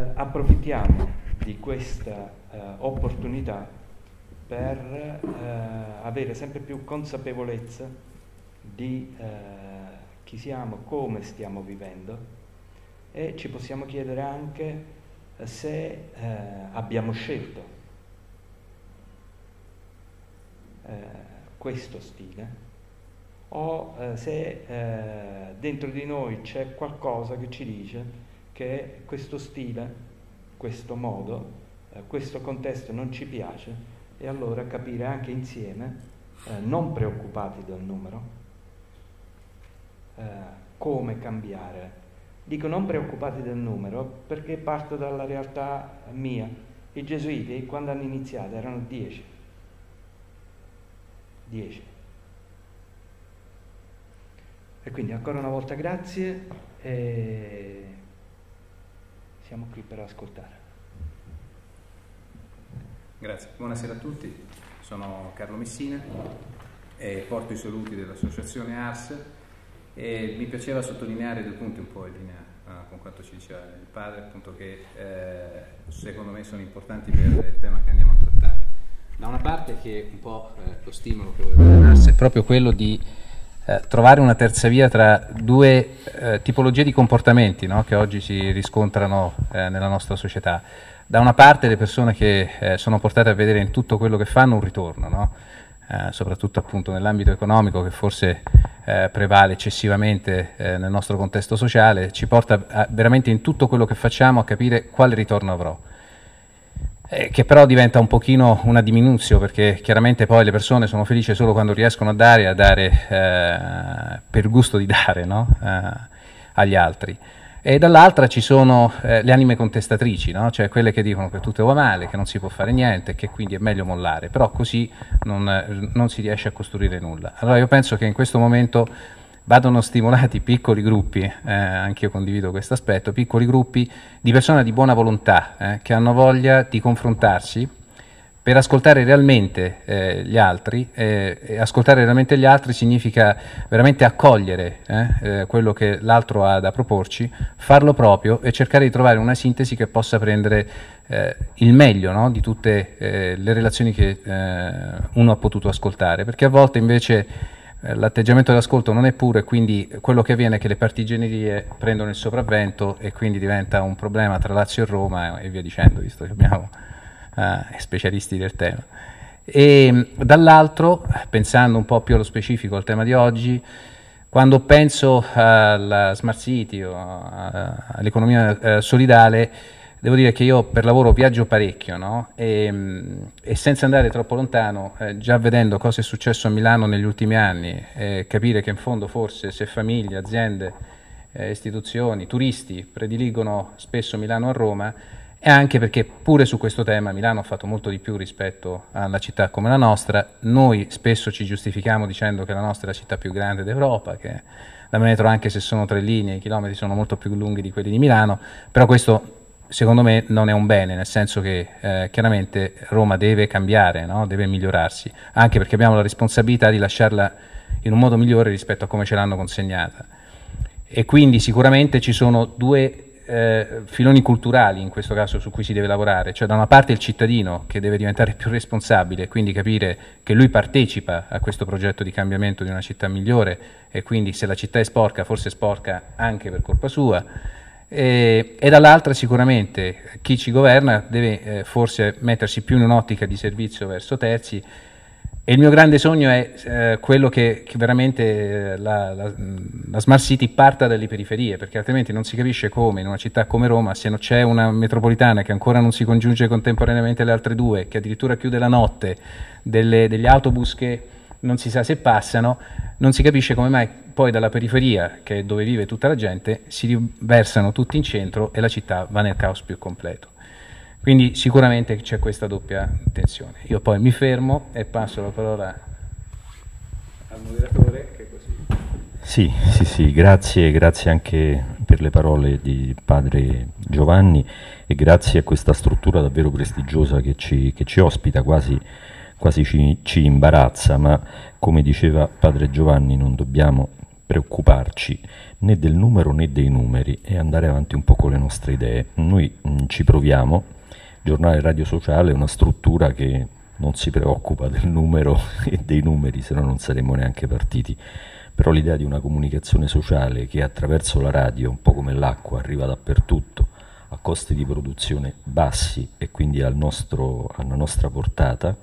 eh, approfittiamo di questa eh, opportunità per eh, avere sempre più consapevolezza di eh, chi siamo, come stiamo vivendo e ci possiamo chiedere anche eh, se eh, abbiamo scelto questo stile o se dentro di noi c'è qualcosa che ci dice che questo stile, questo modo, eh, questo contesto non ci piace e allora capire anche insieme, eh, non preoccupati del numero, eh, come cambiare. Dico non preoccupati del numero perché parto dalla realtà mia. I gesuiti quando hanno iniziato erano 10. 10. E quindi ancora una volta grazie. E siamo qui per ascoltare. Grazie, buonasera a tutti, sono Carlo Messina e porto i saluti dell'associazione ARS e mi piaceva sottolineare due punti un po' in linea eh, con quanto ci diceva il padre, appunto che eh, secondo me sono importanti per il tema che andiamo a trattare. Da una parte che un po' eh, lo stimolo che voleva ARS è proprio quello di eh, trovare una terza via tra due eh, tipologie di comportamenti no? che oggi si riscontrano eh, nella nostra società. Da una parte le persone che eh, sono portate a vedere in tutto quello che fanno un ritorno, no? Eh, soprattutto appunto nell'ambito economico che forse prevale eccessivamente nel nostro contesto sociale, ci porta a, veramente in tutto quello che facciamo a capire quale ritorno avrò. Eh, che però diventa un pochino una diminuzione perché chiaramente poi le persone sono felici solo quando riescono a dare, a dare eh, per gusto di dare no? eh, agli altri. E dall'altra ci sono eh, le anime contestatrici, no? cioè quelle che dicono che tutto va male, che non si può fare niente, che quindi è meglio mollare, però così non, non si riesce a costruire nulla. Allora io penso che in questo momento vadano stimolati piccoli gruppi, eh, anche io condivido questo aspetto, piccoli gruppi di persone di buona volontà eh, che hanno voglia di confrontarsi per ascoltare realmente eh, gli altri, eh, ascoltare realmente gli altri significa veramente accogliere eh, eh, quello che l'altro ha da proporci, farlo proprio e cercare di trovare una sintesi che possa prendere eh, il meglio no? di tutte eh, le relazioni che uno ha potuto ascoltare, perché a volte invece eh, l'atteggiamento d'ascolto non è puro e quindi quello che avviene è che le partigianerie prendono il sopravvento e quindi diventa un problema tra Lazio e Roma e via dicendo, visto che abbiamo eh, specialisti del tema. E dall'altro, pensando un po' più allo specifico al tema di oggi, quando penso eh, alla Smart City o eh, all'economia solidale, devo dire che io per lavoro viaggio parecchio no? e, e, senza andare troppo lontano, eh, già vedendo cosa è successo a Milano negli ultimi anni, eh, capire che in fondo forse se famiglie, aziende, eh, istituzioni, turisti prediligono spesso Milano a Roma, e anche perché pure su questo tema Milano ha fatto molto di più rispetto alla città come la nostra, noi spesso ci giustifichiamo dicendo che la nostra è la città più grande d'Europa, che la metro anche se sono tre linee, i chilometri sono molto più lunghi di quelli di Milano, però questo secondo me non è un bene, nel senso che eh, chiaramente Roma deve cambiare, no? deve migliorarsi, anche perché abbiamo la responsabilità di lasciarla in un modo migliore rispetto a come ce l'hanno consegnata. E quindi sicuramente ci sono due eh, filoni culturali in questo caso su cui si deve lavorare, cioè da una parte il cittadino che deve diventare più responsabile e quindi capire che lui partecipa a questo progetto di cambiamento di una città migliore e quindi se la città è sporca forse è sporca anche per colpa sua e, eh, e dall'altra sicuramente chi ci governa deve eh, forse mettersi più in un'ottica di servizio verso terzi e il mio grande sogno è eh, quello che, che veramente eh, la, la, mm, la, Smart City parta dalle periferie, perché altrimenti non si capisce come in una città come Roma, se non c'è una metropolitana che ancora non si congiunge contemporaneamente alle altre due, che addirittura chiude la notte, delle, degli autobus che non si sa se passano, non si capisce come mai poi dalla periferia, che è dove vive tutta la gente, si riversano tutti in centro e la città va nel caos più completo. Quindi sicuramente c'è questa doppia tensione. Io poi mi fermo e passo la parola al moderatore che così... Sì, sì, sì, grazie, grazie anche per le parole di padre Giovanni e grazie a questa struttura davvero prestigiosa che ci, che ci ospita quasi quasi ci, ci, imbarazza, ma come diceva padre Giovanni non dobbiamo preoccuparci né del numero né dei numeri e andare avanti un po' con le nostre idee. Noi mh, mm, ci proviamo, il giornale radio sociale è una struttura che non si preoccupa del numero e dei numeri, se no non saremmo neanche partiti. Però l'idea di una comunicazione sociale che attraverso la radio, un po' come l'acqua, arriva dappertutto, a costi di produzione bassi e quindi al nostro, alla nostra portata,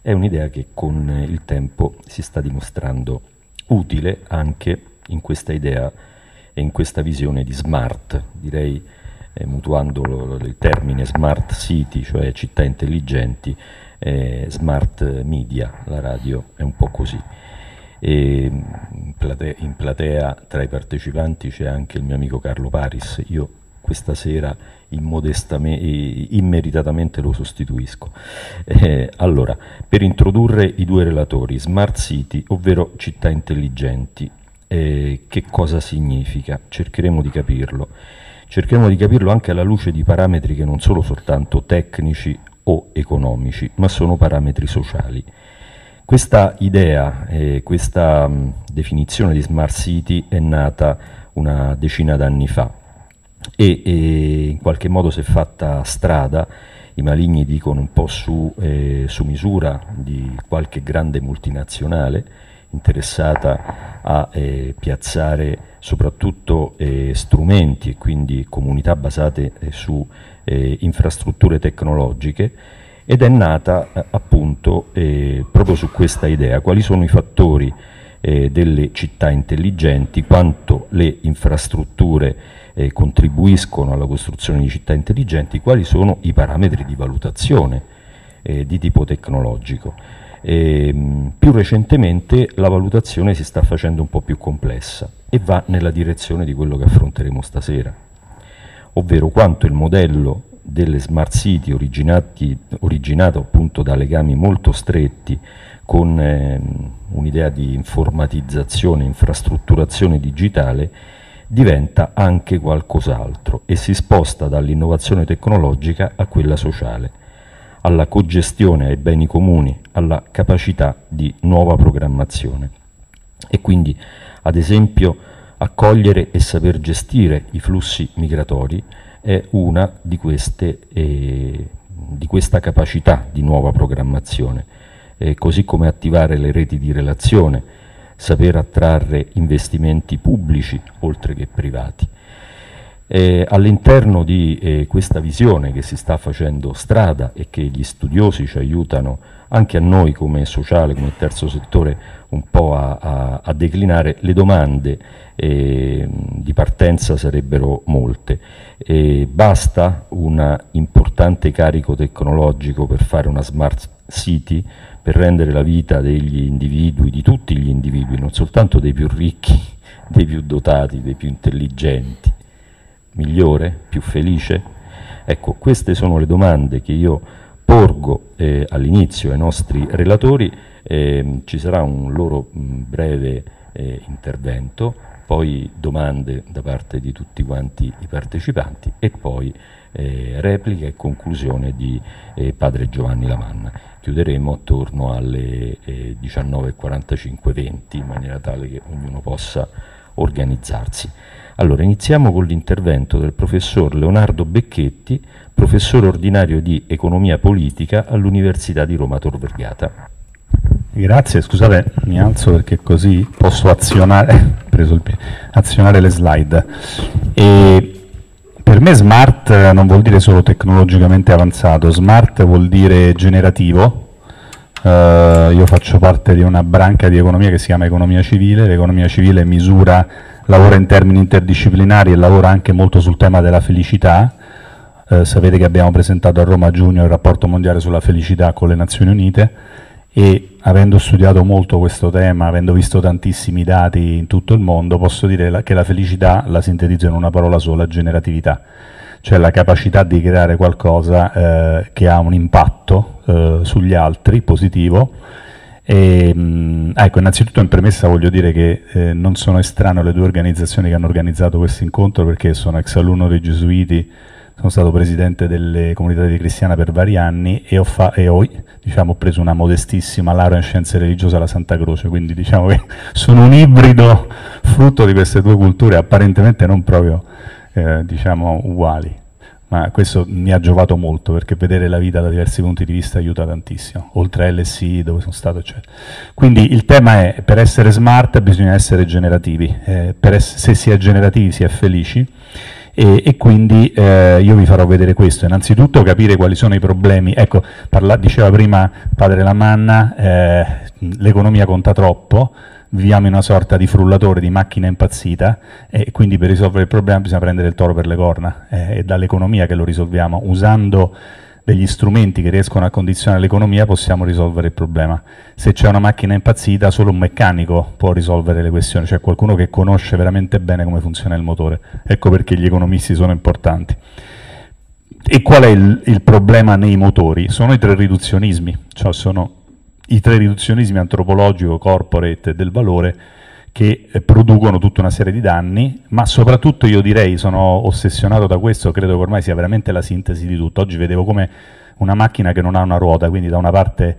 è un'idea che con il tempo si sta dimostrando utile anche in questa idea e in questa visione di smart, direi eh, mutuando il termine smart city, cioè città intelligenti, eh, smart media, la radio è un po' così. Mm, in platea, in platea tra i partecipanti c'è anche il mio amico Carlo Paris, io questa sera immeritatamente lo sostituisco. Eh, allora, per introdurre i due relatori, Smart City, ovvero città intelligenti, eh, che cosa significa? Cercheremo di capirlo. Cercheremo di capirlo anche alla luce di parametri che non sono soltanto tecnici o economici, ma sono parametri sociali. Questa idea, eh, questa mh, definizione di Smart City è nata una decina d'anni fa, e, e, in qualche modo si è fatta strada, i maligni dicono un po' su, eh, su misura di qualche grande multinazionale interessata a eh, piazzare soprattutto eh, strumenti e quindi comunità basate eh, su eh, infrastrutture tecnologiche ed è nata eh, appunto proprio su questa idea, quali sono i fattori delle città intelligenti, quanto le infrastrutture eh, contribuiscono alla costruzione di città intelligenti, quali sono i parametri di valutazione eh, di tipo tecnologico. E, ehm, più recentemente la valutazione si sta facendo un po' più complessa e va nella direzione di quello che affronteremo stasera, ovvero quanto il modello delle smart city originato appunto da legami molto stretti con eh, un'idea di informatizzazione, infrastrutturazione digitale, diventa anche qualcos'altro e si sposta dall'innovazione tecnologica a quella sociale, alla cogestione ai beni comuni, alla capacità di nuova programmazione. E quindi, ad esempio, accogliere e saper gestire i flussi migratori è una di queste eh, di questa capacità di nuova programmazione, eh, così come attivare le reti di relazione, saper attrarre investimenti pubblici oltre che privati. Eh, All'interno di eh, questa visione che si sta facendo strada e che gli studiosi ci aiutano anche a noi come sociale, come terzo settore, un po' a, a, a declinare, le domande eh, di partenza sarebbero molte. basta un importante carico tecnologico per fare una smart city, per rendere la vita degli individui, di tutti gli individui, non soltanto dei più ricchi, dei più dotati, dei più intelligenti, migliore, più felice? Ecco, queste sono le domande che io porgo eh, all'inizio ai nostri relatori, eh, ci sarà un loro mh, mm, breve eh, intervento, poi domande da parte di tutti quanti i partecipanti e poi eh, replica e conclusione di eh, padre Giovanni Lamanna chiuderemo attorno alle 19.45-20 eh, in maniera tale che ognuno possa organizzarsi. Allora, iniziamo con l'intervento del professor Leonardo Becchetti, professore ordinario di economia politica all'Università di Roma Tor Vergata. Grazie, scusate, mi alzo perché così posso azionare, azionare le slide. E per me smart eh, non vuol dire solo tecnologicamente avanzato, smart vuol dire generativo. Uh, io faccio parte di una branca di economia che si chiama economia civile, l'economia civile misura, lavora in termini interdisciplinari e lavora anche molto sul tema della felicità. Uh, sapete che abbiamo presentato a Roma a giugno il rapporto mondiale sulla felicità con le Nazioni Unite e avendo studiato molto questo tema, avendo visto tantissimi dati in tutto il mondo, posso dire che la felicità la sintetizzo in una parola sola, generatività, cioè la capacità di creare qualcosa eh, che ha un impatto eh, sugli altri positivo. E, mm, ecco, innanzitutto in premessa voglio dire che eh, non sono estraneo alle due organizzazioni che hanno organizzato questo incontro perché sono ex alunno dei gesuiti sono stato presidente delle comunità di cristiana per vari anni e ho, fa- e ho diciamo, preso una modestissima laurea in scienze religiose alla Santa Croce, quindi diciamo che sono un ibrido frutto di queste due culture apparentemente non proprio eh, diciamo, uguali, ma questo mi ha giovato molto perché vedere la vita da diversi punti di vista aiuta tantissimo, oltre a LSI dove sono stato eccetera. Quindi il tema è per essere smart bisogna essere generativi, eh, ess- se si è generativi si è felici e, e quindi eh, io vi farò vedere questo. Innanzitutto capire quali sono i problemi. Ecco, parla, diceva prima padre Lamanna, eh, l'economia conta troppo, viviamo in una sorta di frullatore di macchina impazzita e quindi per risolvere il problema bisogna prendere il toro per le corna. Eh, è dall'economia che lo risolviamo, usando degli strumenti che riescono a condizionare l'economia possiamo risolvere il problema. Se c'è una macchina impazzita, solo un meccanico può risolvere le questioni, cioè qualcuno che conosce veramente bene come funziona il motore. Ecco perché gli economisti sono importanti. E qual è il, il problema nei motori? Sono i tre riduzionismi, cioè sono i tre riduzionismi antropologico, corporate e del valore che eh, producono tutta una serie di danni, ma soprattutto io direi, sono ossessionato da questo, credo che ormai sia veramente la sintesi di tutto. Oggi vedevo come una macchina che non ha una ruota, quindi da una parte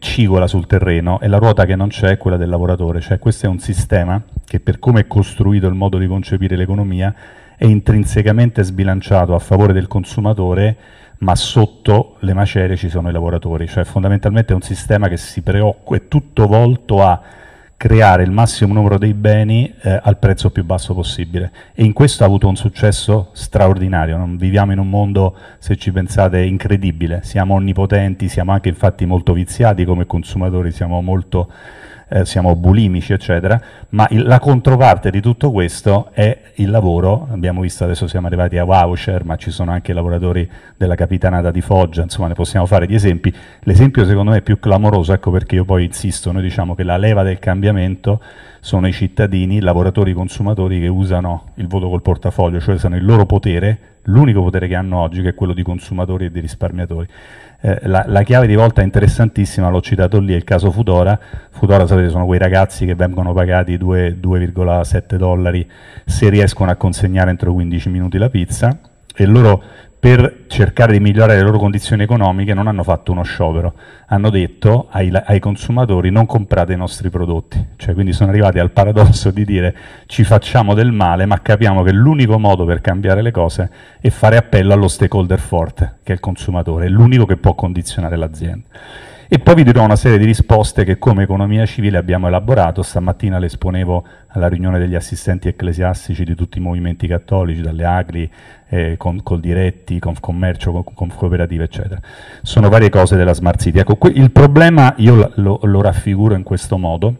cigola sul terreno e la ruota che non c'è è quella del lavoratore, cioè questo è un sistema che per come è costruito il modo di concepire l'economia è intrinsecamente sbilanciato a favore del consumatore, ma sotto le macerie ci sono i lavoratori, cioè fondamentalmente è un sistema che si preoccupa, è tutto volto a creare il massimo numero dei beni eh, al prezzo più basso possibile e in questo ha avuto un successo straordinario, non viviamo in un mondo, se ci pensate, incredibile, siamo onnipotenti, siamo anche infatti molto viziati come consumatori, siamo molto eh, siamo bulimici, eccetera, ma il, la controparte di tutto questo è il lavoro, abbiamo visto adesso siamo arrivati a voucher, ma ci sono anche i lavoratori della capitanata di Foggia, insomma ne possiamo fare di esempi, l'esempio secondo me è più clamoroso, ecco perché io poi insisto, noi diciamo che la leva del cambiamento sono i cittadini, i lavoratori, i consumatori che usano il voto col portafoglio, cioè usano il loro potere l'unico potere che hanno oggi, che è quello di consumatori e di risparmiatori. Eh, la, la, chiave di volta è interessantissima, l'ho citato lì, è il caso Fudora. Fudora, sapete, sono quei ragazzi che vengono pagati 2,7 dollari se riescono a consegnare entro 15 minuti la pizza e loro per cercare di migliorare le loro condizioni economiche non hanno fatto uno sciopero, hanno detto ai, ai, consumatori non comprate i nostri prodotti, cioè quindi sono arrivati al paradosso di dire ci facciamo del male ma capiamo che l'unico modo per cambiare le cose è fare appello allo stakeholder forte che è il consumatore, è l'unico che può condizionare l'azienda. E poi vi dirò una serie di risposte che come economia civile abbiamo elaborato. Stamattina le esponevo alla riunione degli assistenti ecclesiastici di tutti i movimenti cattolici, dalle Agri, eh, con, col Diretti, Confcommercio, con, con Cooperative, eccetera. Sono varie cose della Smart City. Ecco, il problema io lo, lo raffiguro in questo modo,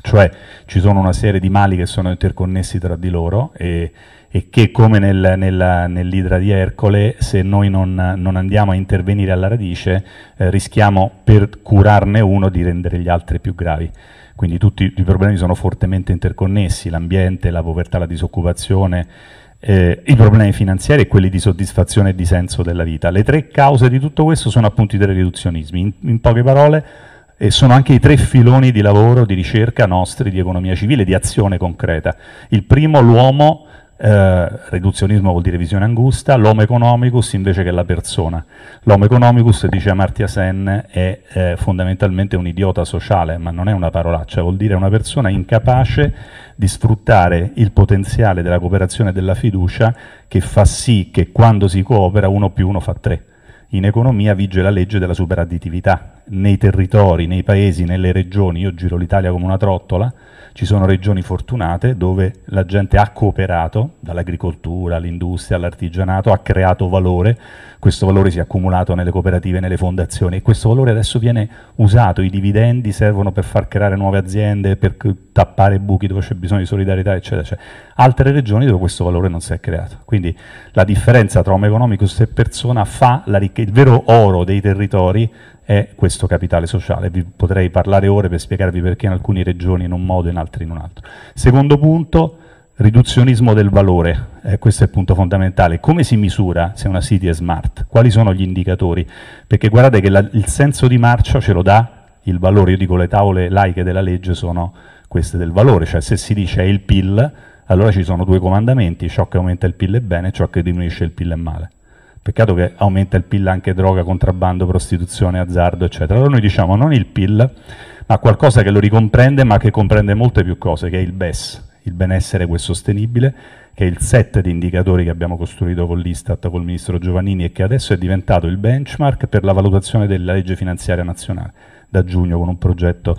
cioè ci sono una serie di mali che sono interconnessi tra di loro e e che come nel, nella, nell'idra di Ercole, se noi non, non, andiamo a intervenire alla radice, eh, rischiamo per curarne uno di rendere gli altri più gravi. Quindi tutti i problemi sono fortemente interconnessi, l'ambiente, la povertà, la disoccupazione, eh, i problemi finanziari e quelli di soddisfazione e di senso della vita. Le tre cause di tutto questo sono appunto i tre riduzionismi. in, in poche parole, e eh, sono anche i tre filoni di lavoro, di ricerca nostri, di economia civile, di azione concreta. Il primo, l'uomo eh, riduzionismo vuol dire visione angusta, l'homo economicus invece che la persona. L'homo economicus, dice Amartya Sen, è eh, fondamentalmente un idiota sociale, ma non è una parolaccia, vuol dire una persona incapace di sfruttare il potenziale della cooperazione e della fiducia che fa sì che quando si coopera uno più uno fa tre. In economia vige la legge della superadditività. Nei territori, nei paesi, nelle regioni, io giro l'Italia come una trottola, ci sono regioni fortunate dove la gente ha cooperato, dall'agricoltura all'industria all'artigianato, ha creato valore, questo valore si è accumulato nelle cooperative, nelle fondazioni e questo valore adesso viene usato, i dividendi servono per far creare nuove aziende, per tappare buchi dove c'è bisogno di solidarietà, eccetera, eccetera. Altre regioni dove questo valore non si è creato. Quindi la differenza tra uomo economico e persona fa il vero oro dei territori è questo capitale sociale. Vi potrei parlare ore per spiegarvi perché in alcune regioni in un modo e in altre in un altro. Secondo punto, riduzionismo del valore, eh, questo è il punto fondamentale. Come si misura se una city è smart? Quali sono gli indicatori? Perché guardate che la, il senso di marcia ce lo dà il valore, io dico le tavole laiche della legge sono queste del valore, cioè se si dice è il PIL, allora ci sono due comandamenti, ciò che aumenta il PIL è bene, ciò che diminuisce il PIL è male. Peccato che aumenta il PIL anche droga, contrabbando, prostituzione, azzardo, eccetera. Allora noi diciamo non il PIL, ma qualcosa che lo ricomprende, ma che comprende molte più cose, che è il BES, il benessere quel sostenibile, che è il set di indicatori che abbiamo costruito con l'Istat, col ministro Giovannini e che adesso è diventato il benchmark per la valutazione della legge finanziaria nazionale da giugno con un progetto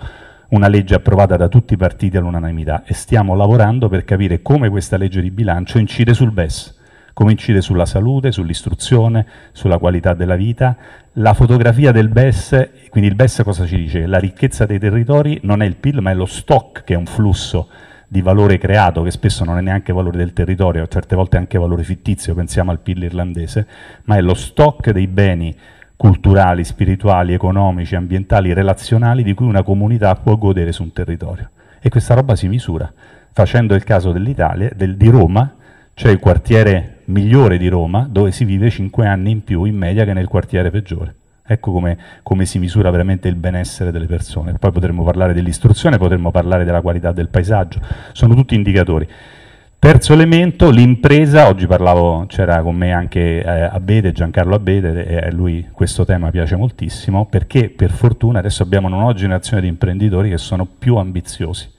una legge approvata da tutti i partiti all'unanimità e stiamo lavorando per capire come questa legge di bilancio incide sul BES come incide sulla salute, sull'istruzione, sulla qualità della vita. La fotografia del BES, quindi il BES cosa ci dice? La ricchezza dei territori non è il PIL ma è lo stock che è un flusso di valore creato, che spesso non è neanche valore del territorio, a certe volte anche valore fittizio, pensiamo al PIL irlandese, ma è lo stock dei beni culturali, spirituali, economici, ambientali, relazionali di cui una comunità può godere su un territorio. E questa roba si misura, facendo il caso dell'Italia, del, di Roma, cioè il quartiere migliore di Roma, dove si vive 5 anni in più in media che nel quartiere peggiore. Ecco come, come, si misura veramente il benessere delle persone. Poi potremmo parlare dell'istruzione, potremmo parlare della qualità del paesaggio, sono tutti indicatori. Terzo elemento, l'impresa, oggi parlavo, c'era con me anche eh, Abete, Giancarlo Abete, e a lui questo tema piace moltissimo, perché per fortuna adesso abbiamo una nuova generazione di imprenditori che sono più ambiziosi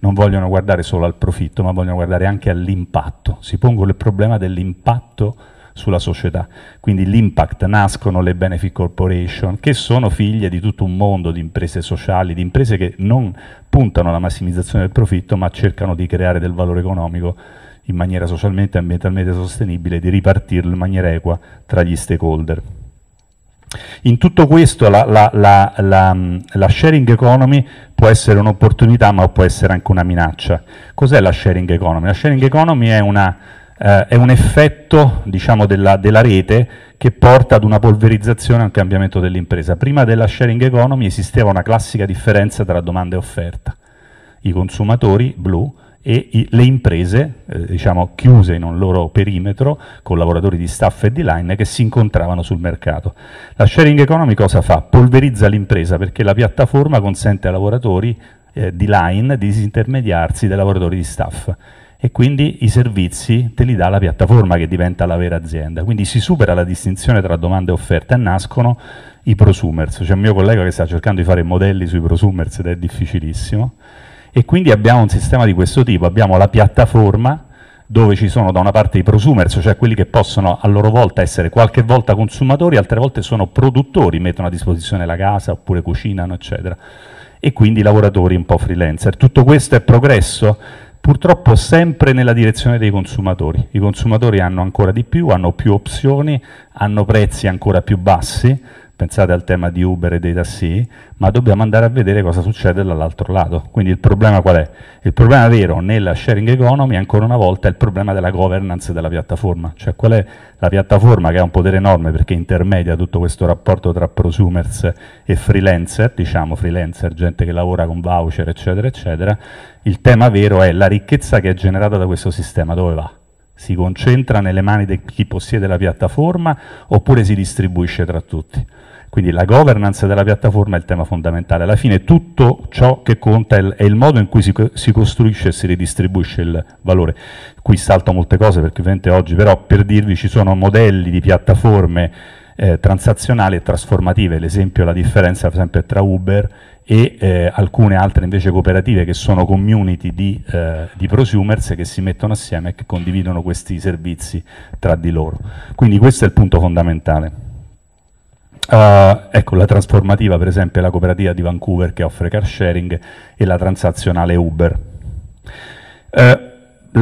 non vogliono guardare solo al profitto, ma vogliono guardare anche all'impatto. Si pongono il problema dell'impatto sulla società. Quindi l'impact nascono le benefit corporation, che sono figlie di tutto un mondo di imprese sociali, di imprese che non puntano alla massimizzazione del profitto, ma cercano di creare del valore economico in maniera socialmente e ambientalmente sostenibile, di ripartirlo in maniera equa tra gli stakeholder. In tutto questo la, la, la, mm, la, sharing economy può essere un'opportunità ma può essere anche una minaccia. Cos'è la sharing economy? La sharing economy è, una, eh, è un effetto diciamo, della, della, rete che porta ad una polverizzazione e a un cambiamento dell'impresa. Prima della sharing economy esisteva una classica differenza tra domanda e offerta. I consumatori blu e i, le imprese, eh, diciamo, chiuse in un loro perimetro, con lavoratori di staff e di line, che si incontravano sul mercato. La sharing economy cosa fa? Polverizza l'impresa perché la piattaforma consente ai lavoratori eh, di line di disintermediarsi dai lavoratori di staff e quindi i servizi te li dà la piattaforma che diventa la vera azienda. Quindi si supera la distinzione tra domanda e offerta e nascono i prosumers. C'è un mio collega che sta cercando di fare modelli sui prosumers ed è difficilissimo e quindi abbiamo un sistema di questo tipo, abbiamo la piattaforma dove ci sono da una parte i prosumers, cioè quelli che possono a loro volta essere qualche volta consumatori, altre volte sono produttori, mettono a disposizione la casa oppure cucinano, eccetera, e quindi lavoratori un po' freelancer. Tutto questo è progresso purtroppo sempre nella direzione dei consumatori. I consumatori hanno ancora di più, hanno più opzioni, hanno prezzi ancora più bassi, pensate al tema di Uber e dei tassi, ma dobbiamo andare a vedere cosa succede dall'altro lato. Quindi il problema qual è? Il problema vero nella sharing economy ancora una volta è il problema della governance della piattaforma, cioè qual è la piattaforma che ha un potere enorme perché intermedia tutto questo rapporto tra prosumers e freelancer, diciamo freelancer, gente che lavora con voucher eccetera eccetera, il tema vero è la ricchezza che è generata da questo sistema, dove va? Si concentra nelle mani di chi possiede la piattaforma oppure si distribuisce tra tutti? Quindi la governance della piattaforma è il tema fondamentale. Alla fine tutto ciò che conta è il, modo in cui si, si costruisce e si ridistribuisce il valore. Qui salto molte cose perché ovviamente oggi però per dirvi ci sono modelli di piattaforme eh, transazionali e trasformative, l'esempio è la differenza sempre tra Uber e eh, alcune altre invece cooperative che sono community di, eh, di, prosumers che si mettono assieme e che condividono questi servizi tra di loro. Quindi questo è il punto fondamentale. Uh, ecco, la trasformativa per esempio è la cooperativa di Vancouver che offre car sharing e la transazionale Uber. Uh,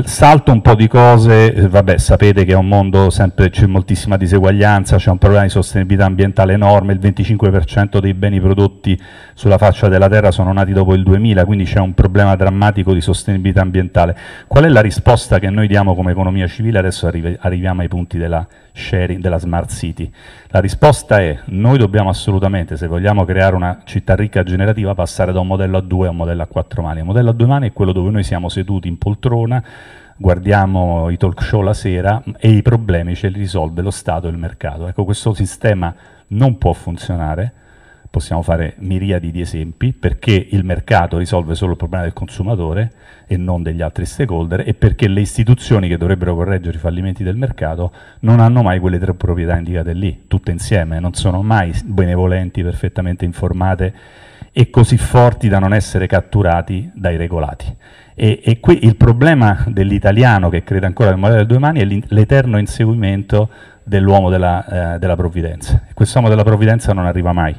Salto un po' di cose, eh, vabbè sapete che è un mondo sempre c'è moltissima diseguaglianza, c'è un problema di sostenibilità ambientale enorme, il 25% dei beni prodotti sulla faccia della terra sono nati dopo il 2000, quindi c'è un problema drammatico di sostenibilità ambientale. Qual è la risposta che noi diamo come economia civile? Adesso arri arriviamo ai punti della sharing, della smart city. La risposta è noi dobbiamo assolutamente, se vogliamo creare una città ricca e generativa, passare da un modello a due a un modello a quattro mani. Il modello a due mani è quello dove noi siamo seduti in poltrona, guardiamo i talk show la sera e i problemi ce li risolve lo Stato e il mercato. Ecco, questo sistema non può funzionare, possiamo fare miriadi di esempi, perché il mercato risolve solo il problema del consumatore e non degli altri stakeholder e perché le istituzioni che dovrebbero correggere i fallimenti del mercato non hanno mai quelle tre proprietà indicate lì, tutte insieme, non sono mai benevolenti, perfettamente informate e così forti da non essere catturati dai regolati. E, e qui il problema dell'italiano che crede ancora nel morale delle due mani è l'eterno inseguimento dell'uomo della, eh, della provvidenza. Quest'uomo della provvidenza non arriva mai,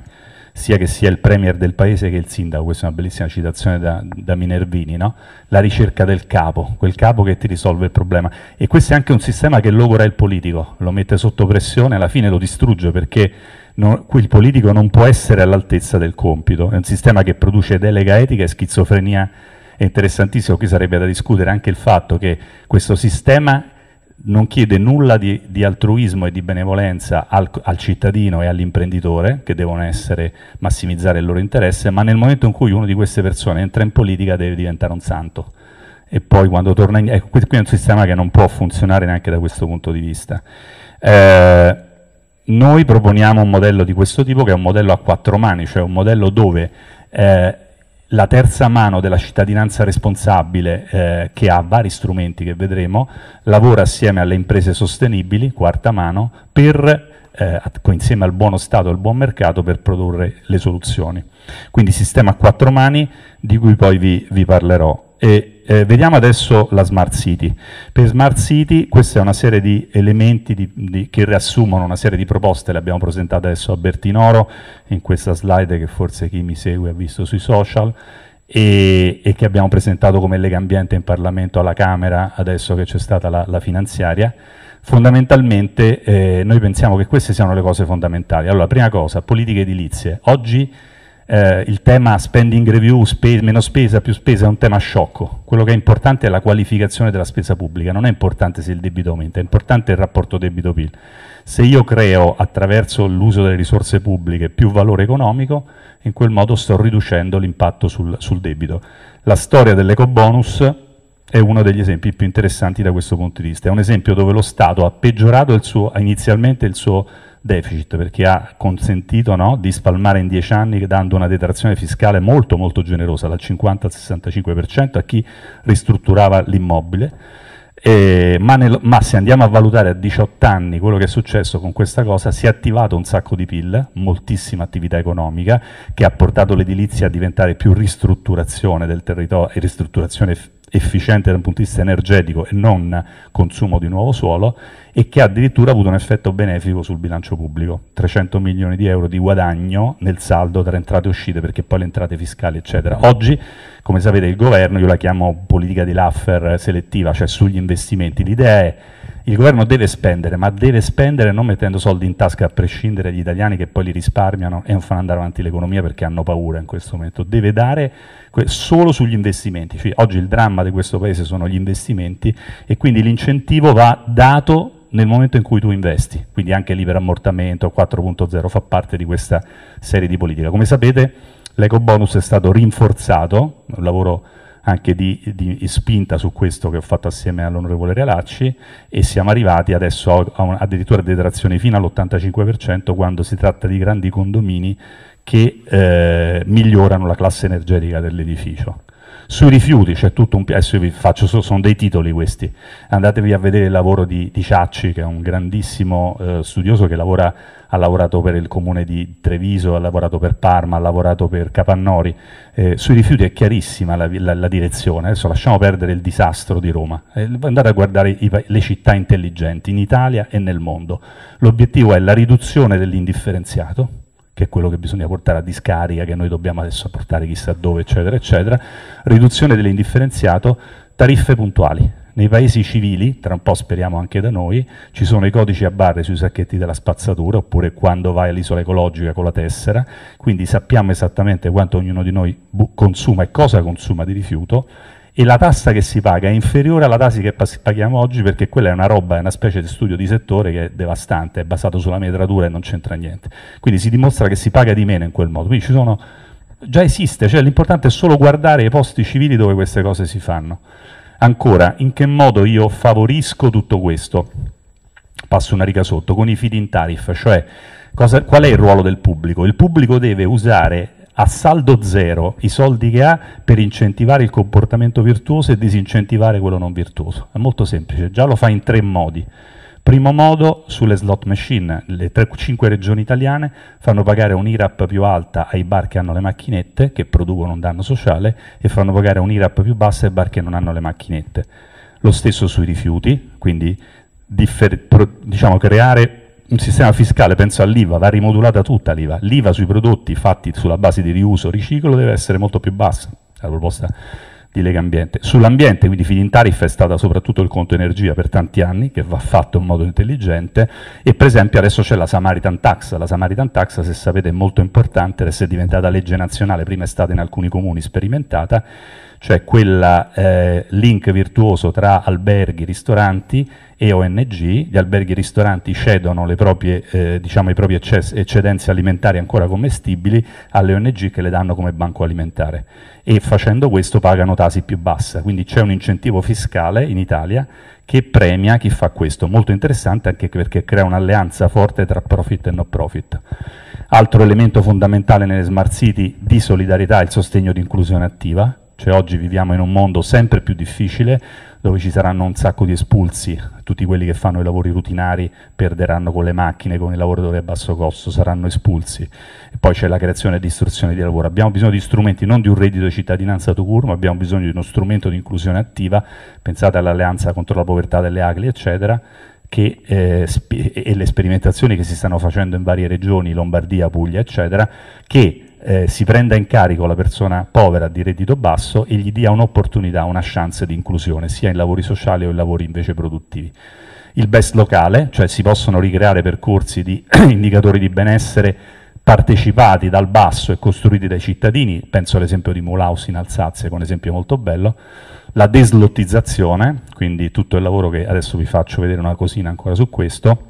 sia che sia il premier del paese che il sindaco, questa è una bellissima citazione da, da Minervini, no? la ricerca del capo, quel capo che ti risolve il problema. E questo è anche un sistema che logora il politico, lo mette sotto pressione, e alla fine lo distrugge perché non, il politico non può essere all'altezza del compito, è un sistema che produce delega etica e schizofrenia è interessantissimo, qui sarebbe da discutere anche il fatto che questo sistema non chiede nulla di, di altruismo e di benevolenza al, al cittadino e all'imprenditore, che devono essere, massimizzare il loro interesse, ma nel momento in cui una di queste persone entra in politica deve diventare un santo e poi quando torna in... Ecco, qui è un sistema che non può funzionare neanche da questo punto di vista. Eh, noi proponiamo un modello di questo tipo che è un modello a quattro mani, cioè un modello dove eh, la terza mano della cittadinanza responsabile, eh, che ha vari strumenti che vedremo, lavora assieme alle imprese sostenibili, quarta mano, per eh, insieme al buono Stato e al buon mercato per produrre le soluzioni. Quindi sistema a quattro mani di cui poi vi, vi parlerò. E, eh, vediamo adesso la Smart City. Per Smart City questa è una serie di elementi di, di, che riassumono una serie di proposte, le abbiamo presentate adesso a Bertinoro in questa slide che forse chi mi segue ha visto sui social e, e che abbiamo presentato come Lega Ambiente in Parlamento alla Camera adesso che c'è stata la, la finanziaria. Fondamentalmente eh, noi pensiamo che queste siano le cose fondamentali. Allora, prima cosa, politiche edilizie. Oggi eh, il tema spending review, spe meno spesa, più spesa, è un tema sciocco. Quello che è importante è la qualificazione della spesa pubblica, non è importante se il debito aumenta, è importante il rapporto debito-PIL. Se io creo attraverso l'uso delle risorse pubbliche più valore economico, in quel modo sto riducendo l'impatto sul, sul debito. La storia dell'ecobonus è uno degli esempi più interessanti da questo punto di vista. È un esempio dove lo Stato ha peggiorato il suo, inizialmente il suo deficit perché ha consentito no, di spalmare in 10 anni dando una detrazione fiscale molto molto generosa, dal 50 al 65% a chi ristrutturava l'immobile. Eh, ma, nel, ma, se andiamo a valutare a 18 anni quello che è successo con questa cosa, si è attivato un sacco di PIL, moltissima attività economica, che ha portato l'edilizia a diventare più ristrutturazione del territorio e ristrutturazione efficiente dal punto di vista energetico e non consumo di nuovo suolo e che ha addirittura avuto un effetto benefico sul bilancio pubblico, 300 milioni di euro di guadagno nel saldo tra entrate e uscite perché poi le entrate fiscali eccetera. Oggi come sapete il governo, io la chiamo politica di laffer selettiva, cioè sugli investimenti, l'idea è il governo deve spendere, ma deve spendere non mettendo soldi in tasca a prescindere dagli italiani che poi li risparmiano e non fanno andare avanti l'economia perché hanno paura in questo momento, deve dare solo sugli investimenti, cioè, oggi il dramma di questo paese sono gli investimenti e quindi l'incentivo va dato nel momento in cui tu investi, quindi anche il libero ammortamento 4.0 fa parte di questa serie di politica. Come sapete l'eco bonus è stato rinforzato, un lavoro anche di, di, spinta su questo che ho fatto assieme all'onorevole Realacci e siamo arrivati adesso a un, addirittura a detrazioni fino all'85% quando si tratta di grandi condomini che eh, migliorano la classe energetica dell'edificio. Sui rifiuti c'è tutto un... adesso vi faccio solo, sono dei titoli questi, andatevi a vedere il lavoro di, di Ciacci, che è un grandissimo eh, studioso che lavora, ha lavorato per il comune di Treviso, ha lavorato per Parma, ha lavorato per Capannori. Eh, sui rifiuti è chiarissima la, la, la, direzione, adesso lasciamo perdere il disastro di Roma, eh, andate a guardare i, le città intelligenti in Italia e nel mondo. L'obiettivo è la riduzione dell'indifferenziato, che è quello che bisogna portare a discarica, che noi dobbiamo adesso portare chissà dove, eccetera, eccetera, riduzione dell'indifferenziato, tariffe puntuali. Nei paesi civili, tra un po' speriamo anche da noi, ci sono i codici a barre sui sacchetti della spazzatura, oppure quando vai all'isola ecologica con la tessera, quindi sappiamo esattamente quanto ognuno di noi consuma e cosa consuma di rifiuto, e la tassa che si paga è inferiore alla tassa che paghiamo oggi perché quella è una roba, è una specie di studio di settore che è devastante, è basato sulla metratura e non c'entra niente. Quindi si dimostra che si paga di meno in quel modo. Quindi ci sono, già esiste, cioè l'importante è solo guardare i posti civili dove queste cose si fanno. Ancora, in che modo io favorisco tutto questo? Passo una riga sotto, con i feed in tariff, cioè cosa, qual è il ruolo del pubblico? Il pubblico deve usare a saldo zero i soldi che ha per incentivare il comportamento virtuoso e disincentivare quello non virtuoso. È molto semplice, già lo fa in tre modi. Primo modo, sulle slot machine, le 5 regioni italiane fanno pagare un'IRAP più alta ai bar che hanno le macchinette, che producono un danno sociale, e fanno pagare un'IRAP più bassa ai bar che non hanno le macchinette. Lo stesso sui rifiuti, quindi diciamo, creare un sistema fiscale, penso all'IVA, va rimodulata tutta l'IVA. L'IVA sui prodotti fatti sulla base di riuso o riciclo deve essere molto più bassa, la proposta di Lega Ambiente. Sull'ambiente, quindi feed tariff è stata soprattutto il conto energia per tanti anni, che va fatto in modo intelligente, e per esempio adesso c'è la Samaritan Tax. La Samaritan Tax, se sapete, è molto importante, adesso è diventata legge nazionale, prima è stata in alcuni comuni sperimentata, cioè quel eh, link virtuoso tra alberghi, ristoranti e ONG, gli alberghi e i ristoranti cedono le proprie, eh, diciamo, i propri eccedenze alimentari ancora commestibili alle ONG che le danno come banco alimentare e facendo questo pagano tasi più basse, quindi c'è un incentivo fiscale in Italia che premia chi fa questo, molto interessante anche perché crea un'alleanza forte tra profit e no profit. Altro elemento fondamentale nelle smart city di solidarietà è il sostegno di inclusione attiva, cioè oggi viviamo in un mondo sempre più difficile dove ci saranno un sacco di espulsi, tutti quelli che fanno i lavori rutinari perderanno con le macchine, con i lavoratori a basso costo, saranno espulsi. E poi c'è la creazione e distruzione di lavoro. Abbiamo bisogno di strumenti non di un reddito di cittadinanza to cure, ma abbiamo bisogno di uno strumento di inclusione attiva, pensate all'alleanza contro la povertà delle AGLI, eccetera, che, eh, e le sperimentazioni che si stanno facendo in varie regioni, Lombardia, Puglia, eccetera, che eh, si prenda in carico la persona povera di reddito basso e gli dia un'opportunità, una chance di inclusione, sia in lavori sociali o in lavori invece produttivi. Il best locale, cioè si possono ricreare percorsi di indicatori di benessere partecipati dal basso e costruiti dai cittadini, penso all'esempio di Mulhouse in Alsazia, che è un esempio molto bello, la deslottizzazione, quindi tutto il lavoro che adesso vi faccio vedere una cosina ancora su questo,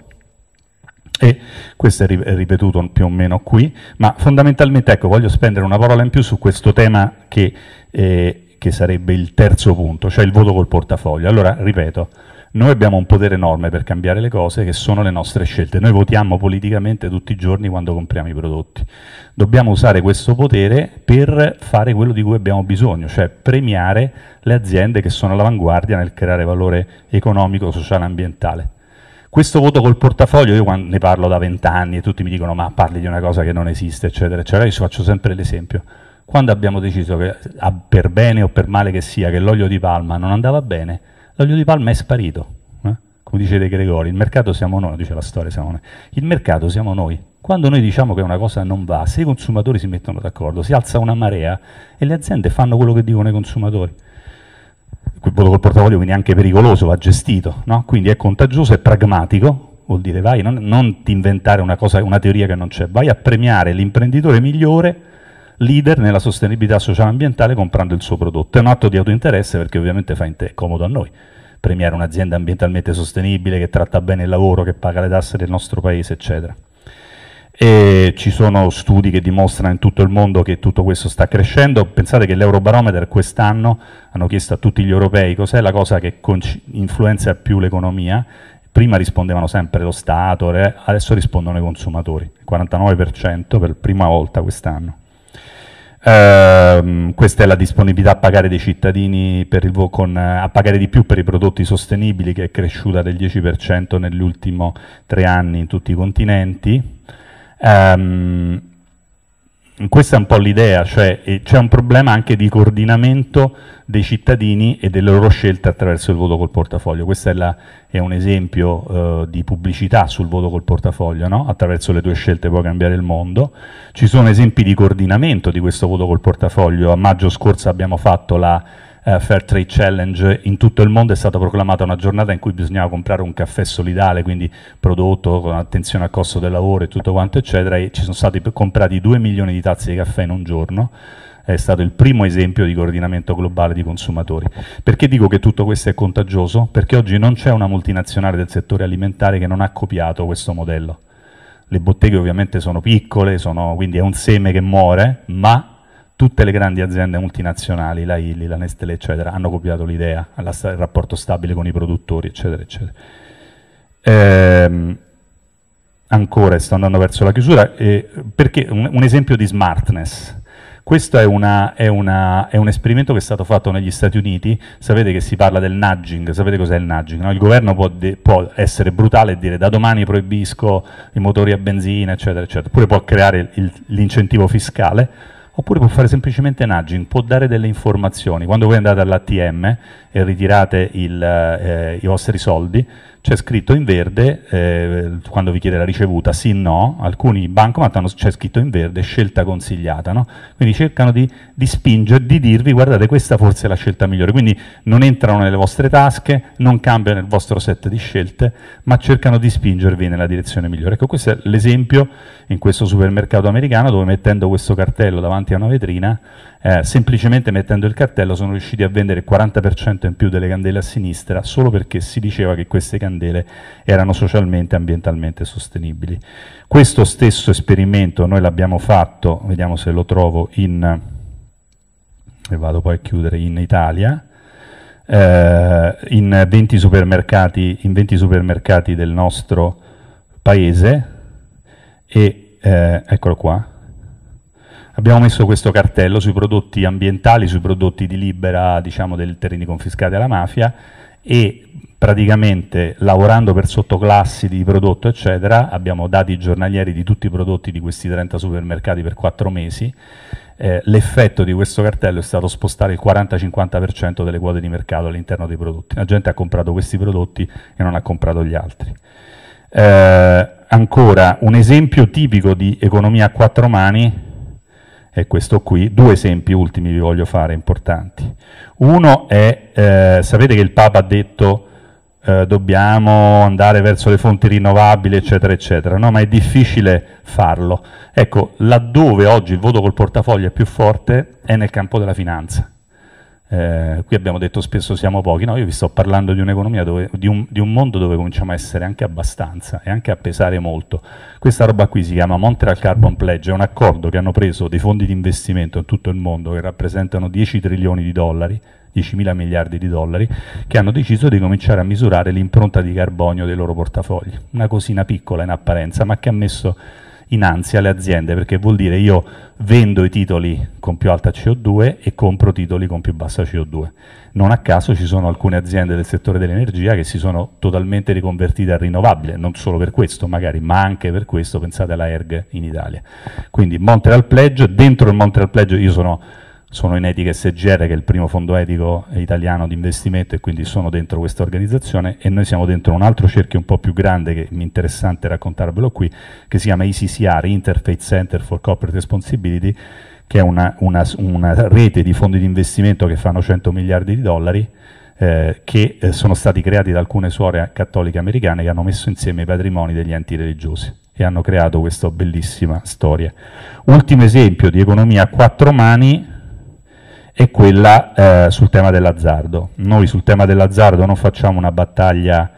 e questo è ripetuto più o meno qui, ma fondamentalmente ecco, voglio spendere una parola in più su questo tema che, eh, che sarebbe il terzo punto, cioè il voto col portafoglio. Allora, ripeto, noi abbiamo un potere enorme per cambiare le cose che sono le nostre scelte. Noi votiamo politicamente tutti i giorni quando compriamo i prodotti. Dobbiamo usare questo potere per fare quello di cui abbiamo bisogno, cioè premiare le aziende che sono all'avanguardia nel creare valore economico, sociale e ambientale. Questo voto col portafoglio, io ne parlo da vent'anni e tutti mi dicono ma parli di una cosa che non esiste, eccetera, eccetera, io faccio sempre l'esempio. Quando abbiamo deciso che, per bene o per male che sia, che l'olio di palma non andava bene, l'olio di palma è sparito. Eh? Come dice De Gregori, il mercato siamo noi, dice la storia siamo noi. Il mercato siamo noi. Quando noi diciamo che una cosa non va, se i consumatori si mettono d'accordo, si alza una marea e le aziende fanno quello che dicono i consumatori il voto col portafoglio quindi è anche pericoloso, va gestito, no? quindi è contagioso, e pragmatico, vuol dire vai, non, non ti inventare una, cosa, una teoria che non c'è, vai a premiare l'imprenditore migliore leader nella sostenibilità sociale e ambientale comprando il suo prodotto. È un atto di autointeresse perché ovviamente fa comodo a noi premiare un'azienda ambientalmente sostenibile che tratta bene il lavoro, che paga le tasse del nostro paese, eccetera e ci sono studi che dimostrano in tutto il mondo che tutto questo sta crescendo. Pensate che l'Eurobarometer quest'anno hanno chiesto a tutti gli europei cos'è la cosa che influenza più l'economia. Prima rispondevano sempre lo Stato, adesso rispondono i consumatori, 49% per prima volta quest'anno. Uh, questa è la disponibilità a pagare dei cittadini con, a pagare di più per i prodotti sostenibili che è cresciuta del 10% negli ultimi tre anni in tutti i continenti. Um, questa è un po' l'idea, cioè c'è un problema anche di coordinamento dei cittadini e delle loro scelte attraverso il voto col portafoglio. Questo è, la, è un esempio eh, di pubblicità sul voto col portafoglio, no? attraverso le tue scelte puoi cambiare il mondo. Ci sono esempi di coordinamento di questo voto col portafoglio. A maggio scorso abbiamo fatto la eh, Fair Trade Challenge in tutto il mondo è stata proclamata una giornata in cui bisognava comprare un caffè solidale, quindi prodotto con attenzione al costo del lavoro e tutto quanto eccetera e ci sono stati comprati 2 milioni di tazze di caffè in un giorno è stato il primo esempio di coordinamento globale di consumatori. Perché dico che tutto questo è contagioso? Perché oggi non c'è una multinazionale del settore alimentare che non ha copiato questo modello. Le botteghe ovviamente sono piccole, sono, quindi è un seme che muore, ma tutte le grandi aziende multinazionali, la Illy, la Nestlé, eccetera, hanno copiato l'idea, il rapporto stabile con i produttori, eccetera, eccetera. Ehm, ancora, sto andando verso la chiusura, eh, perché un, un, esempio di smartness. Questo è, una, è, una, è, un esperimento che è stato fatto negli Stati Uniti, sapete che si parla del nudging, sapete cos'è il nudging? No? Il governo può, può, essere brutale e dire da domani proibisco i motori a benzina, eccetera, eccetera, oppure può creare l'incentivo fiscale, oppure può fare semplicemente nudging, può dare delle informazioni. Quando voi andate all'ATM e ritirate il, eh, i vostri soldi, c'è scritto in verde, eh, quando vi chiede la ricevuta, sì, no, alcuni bancomat hanno, c'è scritto in verde, scelta consigliata, no? quindi cercano di, di spingere, di dirvi guardate questa forse è la scelta migliore, quindi non entrano nelle vostre tasche, non cambiano il vostro set di scelte, ma cercano di spingervi nella direzione migliore. Ecco, questo è l'esempio in questo supermercato americano dove mettendo questo cartello davanti a una vetrina eh, semplicemente mettendo il cartello sono riusciti a vendere il 40% in più delle candele a sinistra solo perché si diceva che queste candele erano socialmente e ambientalmente sostenibili. Questo stesso esperimento noi l'abbiamo fatto, vediamo se lo trovo in, e vado poi a chiudere, in Italia, eh, in, 20 in, 20 supermercati, del nostro paese e eh, eccolo qua, abbiamo messo questo cartello sui prodotti ambientali, sui prodotti di libera, diciamo, dei terreni confiscati alla mafia e praticamente lavorando per sottoclassi di prodotto eccetera abbiamo dati giornalieri di tutti i prodotti di questi 30 supermercati per 4 mesi eh, l'effetto di questo cartello è stato spostare il 40-50% delle quote di mercato all'interno dei prodotti la gente ha comprato questi prodotti e non ha comprato gli altri eh, ancora un esempio tipico di economia a quattro mani è questo qui. Due esempi ultimi vi voglio fare importanti. Uno è, eh, sapete che il Papa ha detto eh, dobbiamo andare verso le fonti rinnovabili, eccetera, eccetera, no? ma è difficile farlo. Ecco, laddove oggi il voto col portafoglio è più forte è nel campo della finanza eh, qui abbiamo detto spesso siamo pochi, no, io vi sto parlando di un'economia, di, un, di, un, mondo dove cominciamo a essere anche abbastanza e anche a pesare molto. Questa roba qui si chiama Montreal Carbon Pledge, è un accordo che hanno preso dei fondi di investimento in tutto il mondo che rappresentano 10 trilioni di dollari, 10 mila miliardi di dollari, che hanno deciso di cominciare a misurare l'impronta di carbonio dei loro portafogli. Una cosina piccola in apparenza, ma che ha messo innanzi alle aziende, perché vuol dire io vendo i titoli con più alta CO2 e compro titoli con più bassa CO2. Non a caso ci sono alcune aziende del settore dell'energia che si sono totalmente riconvertite al rinnovabile, non solo per questo magari, ma anche per questo, pensate alla ERG in Italia. Quindi Montreal Pledge, dentro il Montreal Pledge io sono sono in Etica SGR che è il primo fondo etico italiano di investimento e quindi sono dentro questa organizzazione e noi siamo dentro un altro cerchio un po' più grande che mi è interessante raccontarvelo qui che si chiama ICCR, Interfaith Center for Corporate Responsibility che è una, una, una rete di fondi di investimento che fanno 100 miliardi di dollari eh, che eh, sono stati creati da alcune suore cattoliche americane che hanno messo insieme i patrimoni degli enti religiosi e hanno creato questa bellissima storia. Ultimo esempio di economia a quattro mani e quella eh, sul tema dell'azzardo. Noi sul tema dell'azzardo non facciamo una battaglia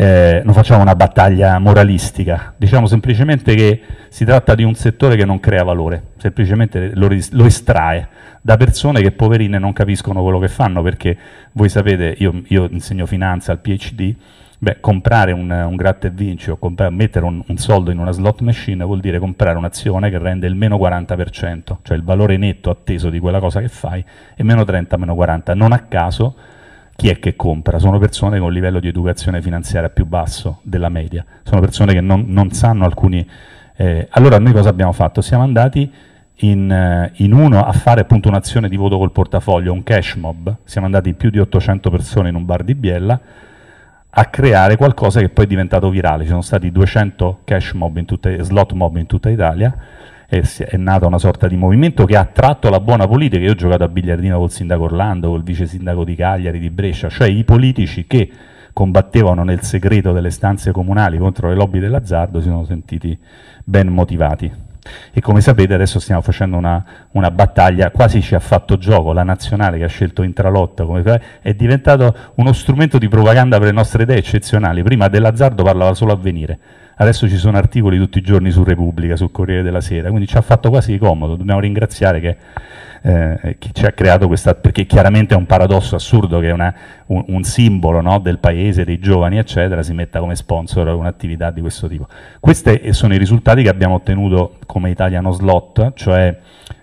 eh, non facciamo una battaglia moralistica, diciamo semplicemente che si tratta di un settore che non crea valore, semplicemente lo, lo, estrae da persone che poverine non capiscono quello che fanno, perché voi sapete, io, io insegno finanza al PhD, Beh, comprare un, un gratta e vinci o mettere un, un, soldo in una slot machine vuol dire comprare un'azione che rende il meno 40%, cioè il valore netto atteso di quella cosa che fai è meno 30, meno 40. Non a caso chi è che compra? Sono persone con un livello di educazione finanziaria più basso della media, sono persone che non, non sanno alcuni... Eh, allora noi cosa abbiamo fatto? Siamo andati in, eh, in, uno a fare appunto un'azione di voto col portafoglio, un cash mob, siamo andati più di 800 persone in un bar di Biella a creare qualcosa che poi è diventato virale. Ci sono stati 200 cash mob tutta, slot mob in tutta Italia e è nata una sorta di movimento che ha attratto la buona politica. Io ho giocato a biliardino col sindaco Orlando, col vice sindaco di Cagliari, di Brescia, cioè i politici che combattevano nel segreto delle stanze comunali contro le lobby dell'azzardo si sono sentiti ben motivati e come sapete adesso stiamo facendo una, una, battaglia, quasi ci ha fatto gioco la nazionale che ha scelto Intralotta, come, è diventato uno strumento di propaganda per le nostre idee eccezionali, prima dell'azzardo parlava solo avvenire, adesso ci sono articoli tutti i giorni su Repubblica, sul Corriere della Sera, quindi ci ha fatto quasi comodo, dobbiamo ringraziare che eh, che ci ha creato questa, perché chiaramente è un paradosso assurdo che una, un, un, simbolo no, del paese, dei giovani, eccetera, si metta come sponsor un'attività di questo tipo. Questi sono i risultati che abbiamo ottenuto come Italiano Slot, cioè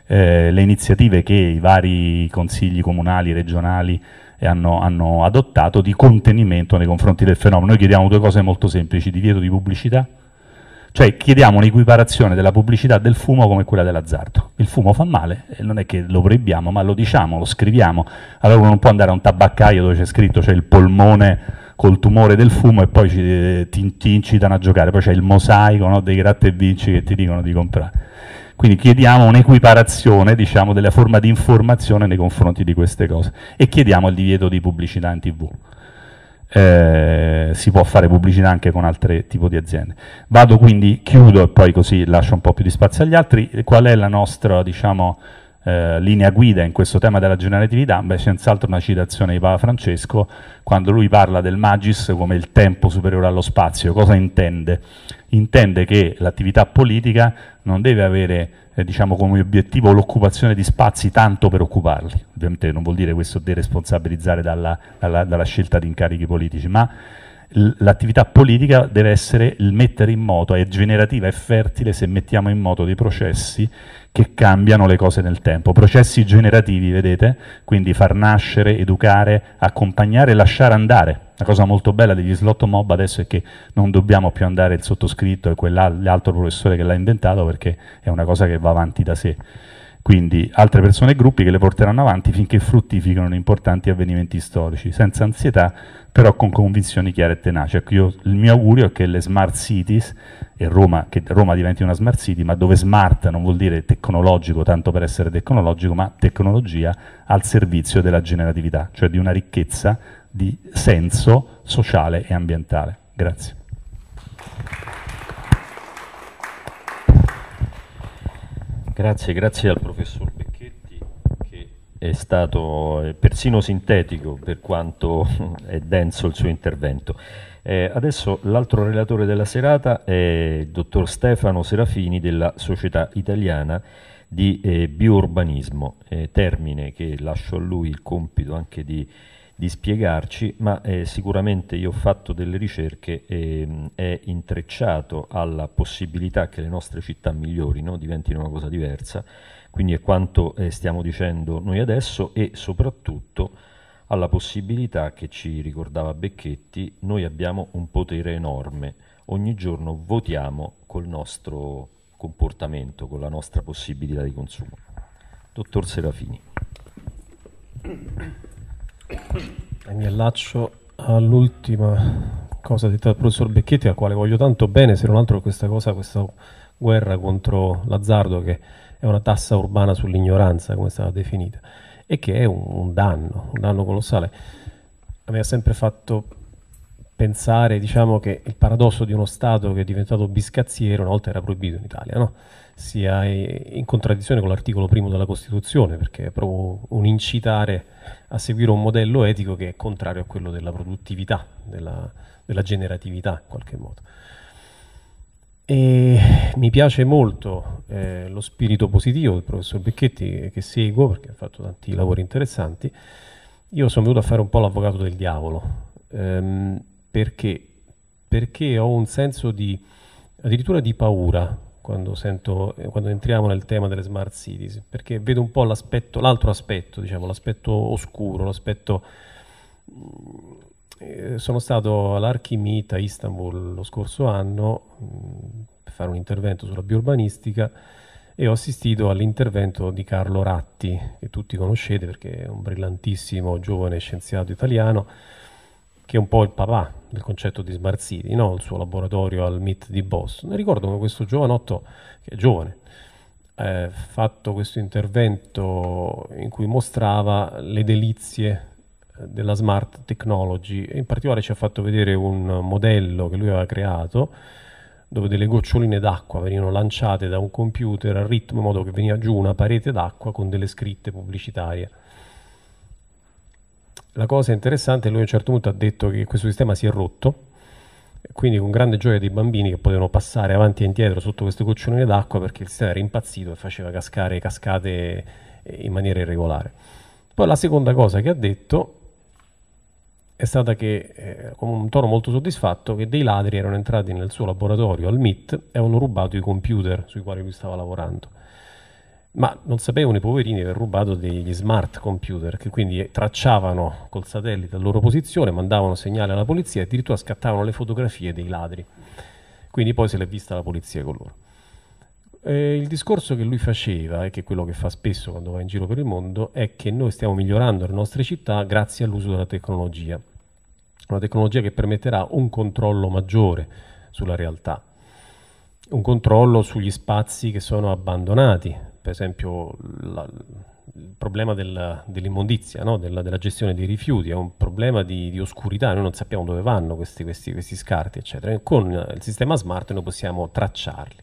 eh, le iniziative che i vari consigli comunali, regionali, eh, hanno, hanno adottato di contenimento nei confronti del fenomeno. Noi chiediamo due cose molto semplici, divieto di pubblicità cioè chiediamo un'equiparazione della pubblicità del fumo come quella dell'azzardo. Il fumo fa male, non è che lo proibiamo, ma lo diciamo, lo scriviamo. Allora uno non può andare a un tabaccaio dove c'è scritto c'è cioè il polmone col tumore del fumo e poi ci, eh, ti, ti, incitano a giocare. Poi c'è il mosaico no, dei gratta e vinci che ti dicono di comprare. Quindi chiediamo un'equiparazione diciamo, della forma di informazione nei confronti di queste cose e chiediamo il divieto di pubblicità in tv. Eh, si può fare pubblicità anche con altri tipi di aziende. Vado quindi, chiudo e poi così lascio un po' più di spazio agli altri, qual è la nostra diciamo, eh, linea guida in questo tema della generatività? Beh, senz'altro una citazione di Papa Francesco, quando lui parla del magis come il tempo superiore allo spazio, cosa intende? Intende che l'attività politica non deve avere eh, diciamo come obiettivo l'occupazione di spazi tanto per occuparli, ovviamente non vuol dire questo deresponsabilizzare dalla, dalla, dalla scelta di incarichi politici, ma l'attività politica deve essere il mettere in moto, è generativa, è fertile se mettiamo in moto dei processi che cambiano le cose nel tempo. Processi generativi, vedete? Quindi far nascere, educare, accompagnare lasciare andare. La cosa molto bella degli slot mob adesso è che non dobbiamo più andare il sottoscritto e quell'altro professore che l'ha inventato perché è una cosa che va avanti da sé quindi altre persone e gruppi che le porteranno avanti finché fruttificano importanti avvenimenti storici, senza ansietà, però con convinzioni chiare e tenaci. Ecco, io, il mio augurio è che le smart cities, e Roma, che Roma diventi una smart city, ma dove smart non vuol dire tecnologico, tanto per essere tecnologico, ma tecnologia al servizio della generatività, cioè di una ricchezza di senso sociale e ambientale. Grazie. Grazie, grazie al professor Becchetti che è stato eh, persino sintetico per quanto è denso il suo intervento. Eh, adesso l'altro relatore della serata è il dottor Stefano Serafini della Società Italiana di eh, Biurbanismo, eh, termine che lascio a lui il compito anche di di spiegarci, ma eh, sicuramente io ho fatto delle ricerche e ehm, è intrecciato alla possibilità che le nostre città migliorino, diventino una cosa diversa, quindi è quanto eh, stiamo dicendo noi adesso e soprattutto alla possibilità che ci ricordava Becchetti, noi abbiamo un potere enorme, ogni giorno votiamo col nostro comportamento, con la nostra possibilità di consumo. Dottor Serafini. Mi allaccio all'ultima cosa detta dal professor Becchetti, al quale voglio tanto bene, se non altro questa cosa, questa guerra contro l'azzardo che è una tassa urbana sull'ignoranza, come è stata definita, e che è un, un danno, un danno colossale. A me ha sempre fatto pensare diciamo, che il paradosso di uno Stato che è diventato biscazziere, una volta era proibito in Italia, no? sia in contraddizione con l'articolo primo della Costituzione, perché è proprio un incitare a seguire un modello etico che è contrario a quello della produttività, della, della generatività in qualche modo. E mi piace molto eh, lo spirito positivo del professor Becchetti eh, che seguo perché ha fatto tanti lavori interessanti. Io sono venuto a fare un po' l'avvocato del diavolo ehm, perché? perché ho un senso di addirittura di paura quando, sento, quando, entriamo nel tema delle smart cities, perché vedo un po' l'aspetto, l'altro aspetto, diciamo, l'aspetto oscuro, l'aspetto... Mm, eh, sono stato all'Archimita a Istanbul lo scorso anno mm, per fare un intervento sulla biurbanistica e ho assistito all'intervento di Carlo Ratti, che tutti conoscete perché è un brillantissimo giovane scienziato italiano, che è un po' il papà il concetto di Smart City, no? il suo laboratorio al MIT di Boston. Ricordo come questo giovanotto, che è giovane, eh, fatto questo intervento in cui mostrava le delizie della smart technology in particolare ci ha fatto vedere un modello che lui aveva creato dove delle goccioline d'acqua venivano lanciate da un computer al ritmo in modo che veniva giù una parete d'acqua con delle scritte pubblicitarie la cosa interessante è che lui a un certo punto ha detto che questo sistema si è rotto, quindi con grande gioia dei bambini che potevano passare avanti e indietro sotto queste goccioloni d'acqua perché il sistema era impazzito e faceva cascare cascate eh, in maniera irregolare. Poi la seconda cosa che ha detto è stata che, eh, con un tono molto soddisfatto, che dei ladri erano entrati nel suo laboratorio al MIT e avevano rubato i computer sui quali lui stava lavorando ma non sapevano i poverini aver rubato degli smart computer che quindi tracciavano col satellite la loro posizione, mandavano segnale alla polizia e addirittura scattavano le fotografie dei ladri. Quindi poi se l'è vista la polizia con loro. Eh, il discorso che lui faceva, e che è quello che fa spesso quando va in giro per il mondo, è che noi stiamo migliorando le nostre città grazie all'uso della tecnologia. Una tecnologia che permetterà un controllo maggiore sulla realtà, un controllo sugli spazi che sono abbandonati, per esempio la, il problema della, dell'immondizia, no? della, della, gestione dei rifiuti, è un problema di, di oscurità, noi non sappiamo dove vanno questi, questi, questi, scarti, eccetera. Con il sistema smart noi possiamo tracciarli.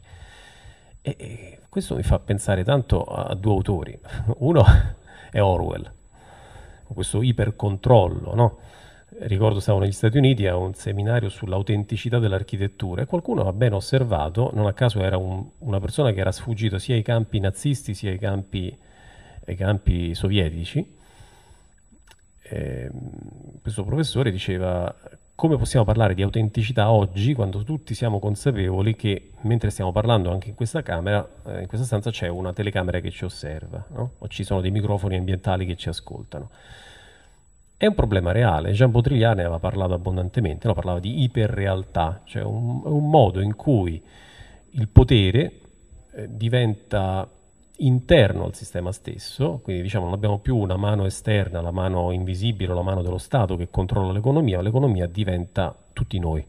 E, e questo mi fa pensare tanto a due autori. Uno è Orwell, questo ipercontrollo, no? ricordo stavo negli Stati Uniti a un seminario sull'autenticità dell'architettura e qualcuno ha ben osservato, non a caso era un, una persona che era sfuggito sia ai campi nazisti sia ai campi, ai campi sovietici, eh, questo professore diceva come possiamo parlare di autenticità oggi quando tutti siamo consapevoli che mentre stiamo parlando anche in questa camera, eh, in questa stanza c'è una telecamera che ci osserva no? o ci sono dei microfoni ambientali che ci ascoltano. È un problema reale, Jean Baudrillard ne aveva parlato abbondantemente, no? parlava di iperrealtà, cioè un, un modo in cui il potere eh, diventa interno al sistema stesso, quindi diciamo non abbiamo più una mano esterna, la mano invisibile la mano dello Stato che controlla l'economia, ma l'economia diventa tutti noi.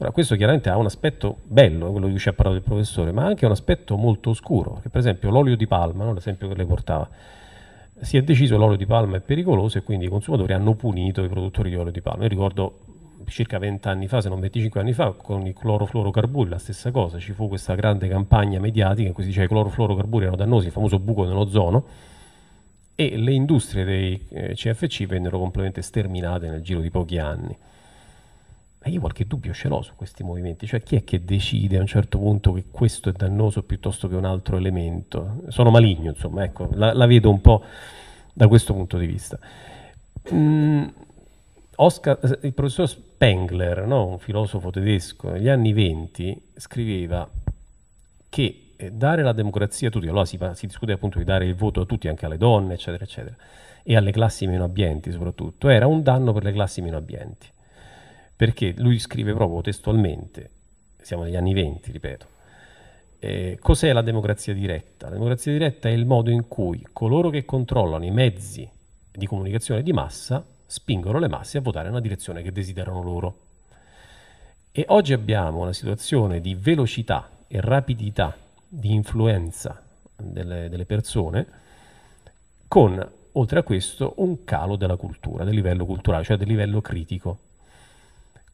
Ora, questo chiaramente ha un aspetto bello, quello di cui ci ha parlato il professore, ma anche un aspetto molto oscuro, che per esempio l'olio di palma, no? l'esempio che lei portava, si è deciso che l'olio di palma è pericoloso e quindi i consumatori hanno punito i produttori di olio di palma. Io ricordo circa 20 anni fa, se non 25 anni fa, con i clorofluorocarburi la stessa cosa, ci fu questa grande campagna mediatica in cui si diceva che i clorofluorocarburi erano dannosi, il famoso buco nell'ozono, e le industrie dei eh, CFC vennero completamente sterminate nel giro di pochi anni. Ma io qualche dubbio ce l'ho su questi movimenti, cioè chi è che decide a un certo punto che questo è dannoso piuttosto che un altro elemento? Sono maligno, insomma, ecco, la, la vedo un po' da questo punto di vista. Mm, Oscar, eh, il professor Spengler, no? un filosofo tedesco, negli anni 20 scriveva che eh, dare la democrazia a tutti, allora si, si, discute appunto di dare il voto a tutti, anche alle donne, eccetera, eccetera, e alle classi meno abbienti soprattutto, era un danno per le classi meno abbienti perché lui scrive proprio testualmente, siamo negli anni venti, ripeto, eh, cos'è la democrazia diretta? La democrazia diretta è il modo in cui coloro che controllano i mezzi di comunicazione di massa spingono le masse a votare nella direzione che desiderano loro. E oggi abbiamo una situazione di velocità e rapidità di influenza delle, delle persone con, oltre a questo, un calo della cultura, del livello culturale, cioè del livello critico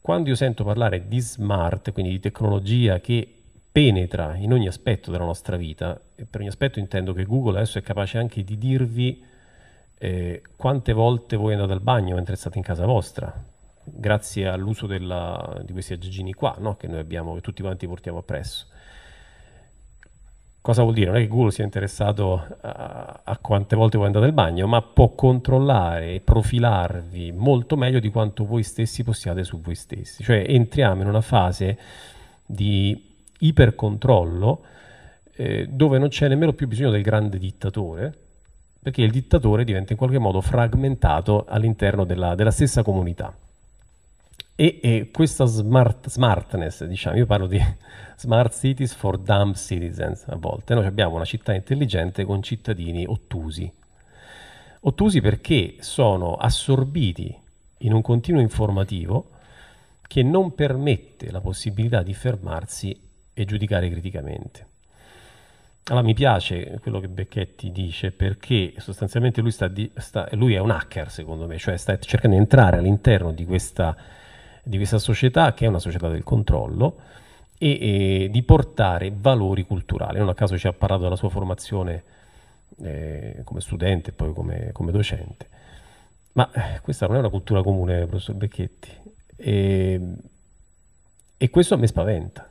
quando io sento parlare di smart, quindi di tecnologia che penetra in ogni aspetto della nostra vita, e per ogni aspetto intendo che Google adesso è capace anche di dirvi eh, quante volte voi andate al bagno mentre state in casa vostra, grazie all'uso della, di questi aggeggini qua no? che noi abbiamo, che tutti quanti portiamo appresso. Cosa vuol dire? Non è che Google sia interessato a, a quante volte voi andate al bagno, ma può controllare e profilarvi molto meglio di quanto voi stessi possiate su voi stessi. Cioè entriamo in una fase di ipercontrollo eh, dove non c'è nemmeno più bisogno del grande dittatore, perché il dittatore diventa in qualche modo fragmentato all'interno della, della stessa comunità. E, e questa smart, smartness, diciamo, io parlo di smart cities for dumb citizens a volte, noi abbiamo una città intelligente con cittadini ottusi. Ottusi perché sono assorbiti in un continuo informativo che non permette la possibilità di fermarsi e giudicare criticamente. Allora mi piace quello che Becchetti dice perché sostanzialmente lui, sta di, sta, lui è un hacker secondo me, cioè sta cercando di entrare all'interno di questa di questa società, che è una società del controllo, e, e di portare valori culturali. Non a caso ci ha parlato della sua formazione eh, come studente e poi come, come, docente. Ma eh, questa non è una cultura comune, professor Becchetti, e, e questo a me spaventa.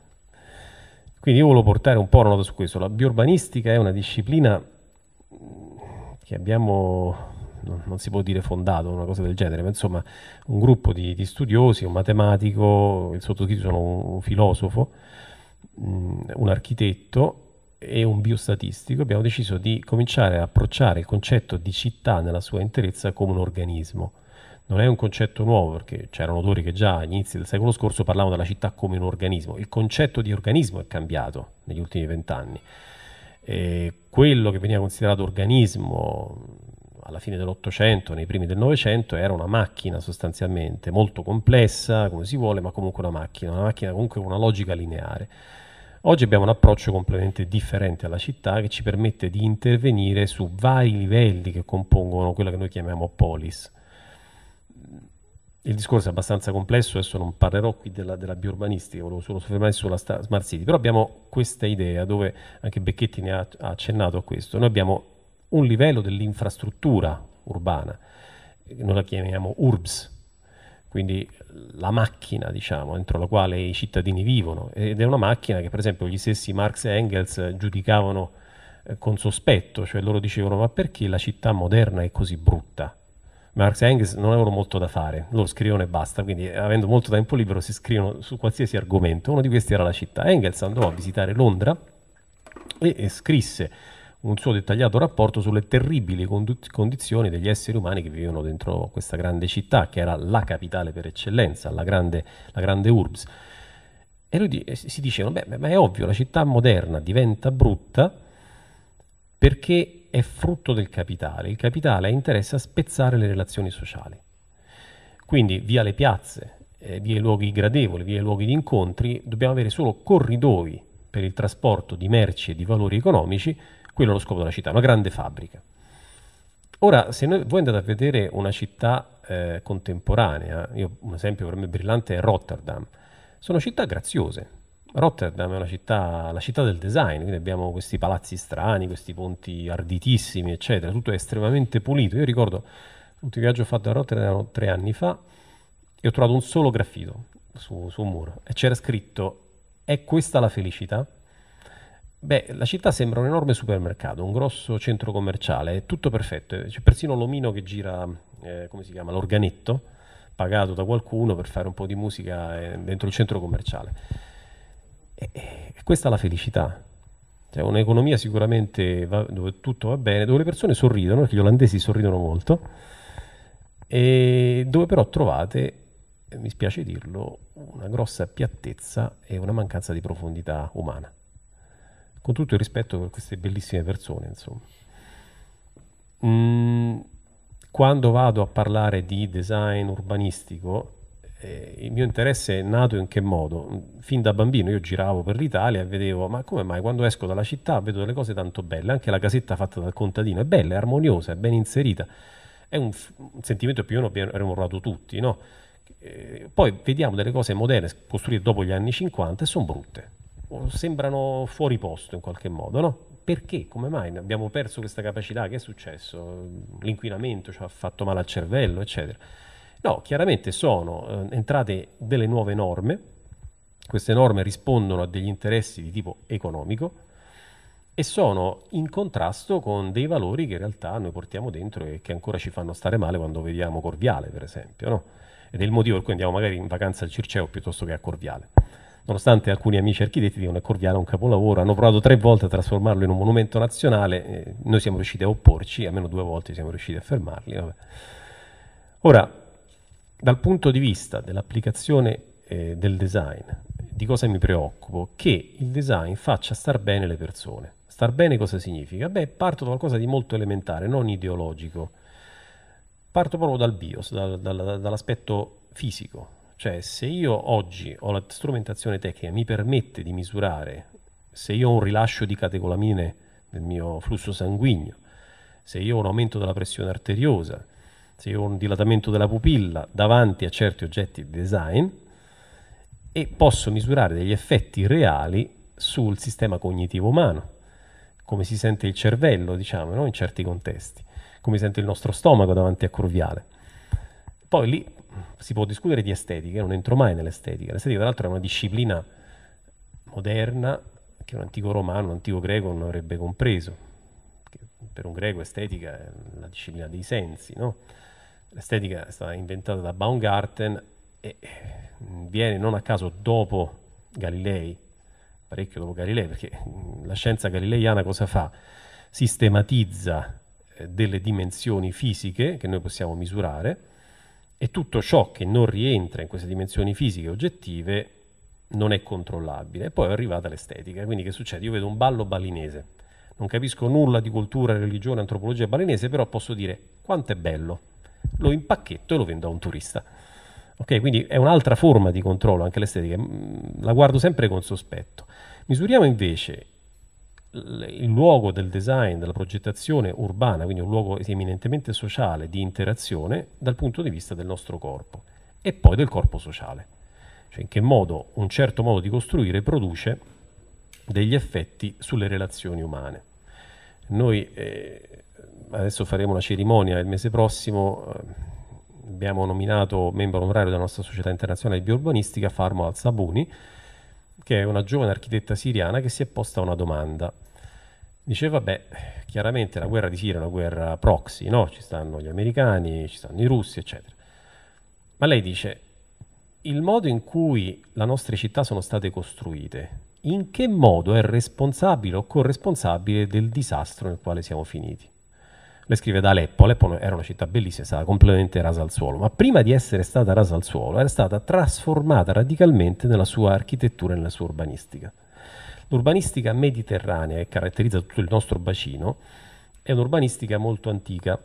Quindi io volevo portare un po' una nota su questo. La biurbanistica è una disciplina che abbiamo non si può dire fondato, una cosa del genere, ma insomma un gruppo di, di studiosi, un matematico, il sottoscritto sono un filosofo, mh, mm, un architetto e un biostatistico, abbiamo deciso di cominciare a approcciare il concetto di città nella sua interezza come un organismo. Non è un concetto nuovo perché c'erano autori che già all'inizio del secolo scorso parlavano della città come un organismo. Il concetto di organismo è cambiato negli ultimi vent'anni. quello che veniva considerato organismo alla fine dell'Ottocento, nei primi del Novecento, era una macchina sostanzialmente, molto complessa, come si vuole, ma comunque una macchina, una macchina comunque con una logica lineare. Oggi abbiamo un approccio completamente differente alla città che ci permette di intervenire su vari livelli che compongono quella che noi chiamiamo polis. Il discorso è abbastanza complesso, adesso non parlerò qui della, della biurbanistica, volevo solo soffermare sulla Smart City, però abbiamo questa idea dove anche Becchetti ne ha accennato a questo. Noi abbiamo un livello dell'infrastruttura urbana, noi la chiamiamo URBS, quindi la macchina diciamo, entro la quale i cittadini vivono ed è una macchina che per esempio gli stessi Marx e Engels giudicavano eh, con sospetto, cioè loro dicevano ma perché la città moderna è così brutta? Marx e Engels non avevano molto da fare, loro scrivono e basta, quindi eh, avendo molto tempo libero si scrivono su qualsiasi argomento, uno di questi era la città. Engels andò a visitare Londra e, e scrisse un suo dettagliato rapporto sulle terribili condizioni degli esseri umani che vivevano dentro questa grande città, che era la capitale per eccellenza, la grande, la grande Urbs. E lui si dicevano, beh, ma è ovvio, la città moderna diventa brutta perché è frutto del capitale. Il capitale ha interesse a spezzare le relazioni sociali. Quindi via le piazze, eh, via i luoghi gradevoli, via i luoghi di incontri, dobbiamo avere solo corridoi per il trasporto di merci e di valori economici quello è lo scopo della città, una grande fabbrica. Ora, se noi, voi andate a vedere una città eh, contemporanea, io, un esempio per me brillante è Rotterdam, sono città graziose. Rotterdam è una città, la città del design, quindi abbiamo questi palazzi strani, questi ponti arditissimi, eccetera, tutto è estremamente pulito. Io ricordo un viaggio fatto a Rotterdam tre anni fa e ho trovato un solo graffito su, su un muro e c'era scritto è questa la felicità? Beh, la città sembra un enorme supermercato, un grosso centro commerciale, è tutto perfetto. Eh, c'è persino l'omino che gira, eh, come si chiama, l'organetto, pagato da qualcuno per fare un po' di musica eh, dentro il centro commerciale. E, e questa è la felicità. Cioè, un'economia sicuramente va, dove tutto va bene, dove le persone sorridono, perché gli olandesi sorridono molto, e dove però trovate, mi spiace dirlo, una grossa piattezza e una mancanza di profondità umana con tutto il rispetto per queste bellissime persone, insomma. Mm, quando vado a parlare di design urbanistico, eh, il mio interesse è nato in che modo? Fin da bambino io giravo per l'Italia e vedevo, ma come mai quando esco dalla città vedo delle cose tanto belle, anche la casetta fatta dal contadino è bella, è armoniosa, è ben inserita, è un, un sentimento più o meno ermorato tutti, no? Eh, poi vediamo delle cose moderne costruite dopo gli anni 50 e sono brutte sembrano fuori posto in qualche modo, no? Perché? Come mai abbiamo perso questa capacità? Che è successo? L'inquinamento ci ha fatto male al cervello, eccetera. No, chiaramente sono eh, entrate delle nuove norme, queste norme rispondono a degli interessi di tipo economico e sono in contrasto con dei valori che in realtà noi portiamo dentro e che ancora ci fanno stare male quando vediamo Corviale, per esempio, no? Ed è il motivo per cui andiamo magari in vacanza al Circeo piuttosto che a Corviale nonostante alcuni amici architetti dicono che Corviano è un capolavoro, hanno provato tre volte a trasformarlo in un monumento nazionale, eh, noi siamo riusciti a opporci, almeno due volte siamo riusciti a fermarli. Vabbè. Ora, dal punto di vista dell'applicazione eh, del design, di cosa mi preoccupo? Che il design faccia star bene le persone. Star bene cosa significa? Beh, parto da qualcosa di molto elementare, non ideologico. Parto proprio dal bios, da, da, dall'aspetto fisico, cioè, se io oggi ho la strumentazione tecnica mi permette di misurare se io ho un rilascio di catecolamine nel mio flusso sanguigno, se io ho un aumento della pressione arteriosa, se io ho un dilatamento della pupilla davanti a certi oggetti di design e posso misurare degli effetti reali sul sistema cognitivo umano, come si sente il cervello, diciamo, no? in certi contesti, come si sente il nostro stomaco davanti a Curviale. Poi lì si può discutere di estetica, non entro mai nell'estetica. L'estetica, tra l'altro, è una disciplina moderna che un antico romano, un antico greco non avrebbe compreso. Che per un greco estetica è la disciplina dei sensi, no? L'estetica è stata inventata da Baumgarten e eh, viene non a caso dopo Galilei, parecchio dopo Galilei, perché mm, la scienza galileiana cosa fa? Sistematizza eh, delle dimensioni fisiche che noi possiamo misurare e tutto ciò che non rientra in queste dimensioni fisiche oggettive non è controllabile. E poi è arrivata l'estetica, quindi che succede? Io vedo un ballo balinese, non capisco nulla di cultura, religione, antropologia balinese, però posso dire quanto è bello, lo impacchetto e lo vendo a un turista. Ok, quindi è un'altra forma di controllo, anche l'estetica, mm, la guardo sempre con sospetto. Misuriamo invece il luogo del design, della progettazione urbana, quindi un luogo eminentemente sociale di interazione dal punto di vista del nostro corpo e poi del corpo sociale, cioè in che modo un certo modo di costruire produce degli effetti sulle relazioni umane. Noi eh, adesso faremo una cerimonia il mese prossimo, eh, abbiamo nominato membro onorario della nostra società internazionale di biurbanistica Farmo Alzabuni, che è una giovane architetta siriana che si è posta una domanda. Diceva, beh, chiaramente la guerra di Siria è una guerra proxy, no? Ci stanno gli americani, ci stanno i russi, eccetera. Ma lei dice, il modo in cui le nostre città sono state costruite, in che modo è responsabile o corresponsabile del disastro nel quale siamo finiti? le scrive da Aleppo. Aleppo era una città bellissima, è stata completamente rasa al suolo, ma prima di essere stata rasa al suolo era stata trasformata radicalmente nella sua architettura e nella sua urbanistica. L'urbanistica mediterranea che caratterizza tutto il nostro bacino è un'urbanistica molto antica.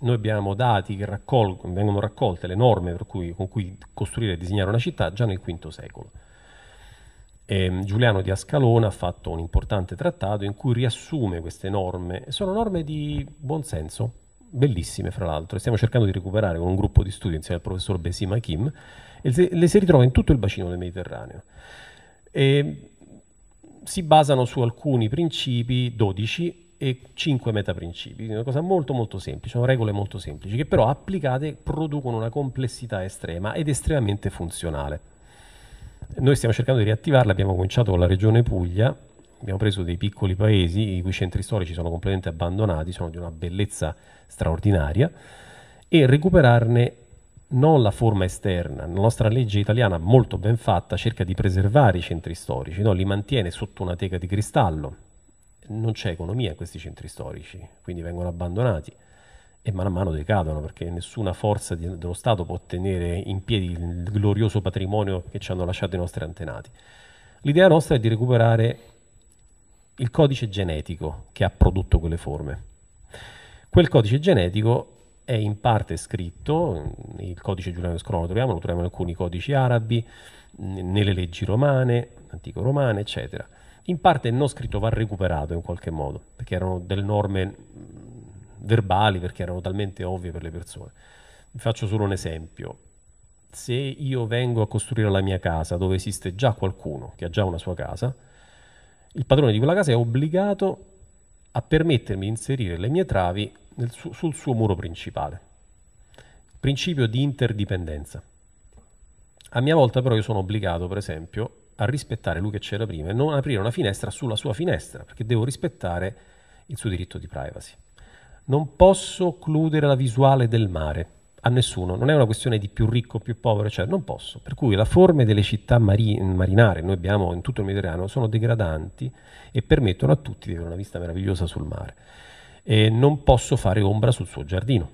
Noi abbiamo dati che raccol- vengono raccolte, le norme cui, con cui costruire e disegnare una città già nel V secolo. Eh, Giuliano di Ascalona ha fatto un importante trattato in cui riassume queste norme. Sono norme di buonsenso, bellissime fra l'altro, e stiamo cercando di recuperare con un gruppo di studio insieme al professor Besima Kim, e le si ritrova in tutto il bacino del Mediterraneo. E ehm, si basano su alcuni principi, 12, e 5 metaprincipi, una cosa molto molto semplice, sono regole molto semplici che però applicate producono una complessità estrema ed estremamente funzionale. Noi stiamo cercando di riattivarla, abbiamo cominciato con la regione Puglia, abbiamo preso dei piccoli paesi i cui centri storici sono completamente abbandonati, sono di una bellezza straordinaria, e recuperarne non la forma esterna. La nostra legge italiana, molto ben fatta, cerca di preservare i centri storici, no? li mantiene sotto una teca di cristallo. Non c'è economia in questi centri storici, quindi vengono abbandonati e mano a mano decadono perché nessuna forza dello Stato può tenere in piedi il glorioso patrimonio che ci hanno lasciato i nostri antenati. L'idea nostra è di recuperare il codice genetico che ha prodotto quelle forme. Quel codice genetico è in parte scritto, il codice giuliano scrono lo troviamo, lo troviamo in alcuni codici arabi, nelle leggi romane, antico-romane, eccetera. In parte non scritto va recuperato in qualche modo, perché erano delle norme verbali perché erano talmente ovvie per le persone. Vi faccio solo un esempio. Se io vengo a costruire la mia casa dove esiste già qualcuno che ha già una sua casa, il padrone di quella casa è obbligato a permettermi di inserire le mie travi su- sul suo muro principale. Principio di interdipendenza. A mia volta però io sono obbligato, per esempio, a rispettare lui che c'era prima e non aprire una finestra sulla sua finestra, perché devo rispettare il suo diritto di privacy non posso occludere la visuale del mare a nessuno, non è una questione di più ricco o più povero, cioè non posso. Per cui la forme delle città mari- marinare, noi abbiamo in tutto il Mediterraneo, sono degradanti e permettono a tutti di avere una vista meravigliosa sul mare. E non posso fare ombra sul suo giardino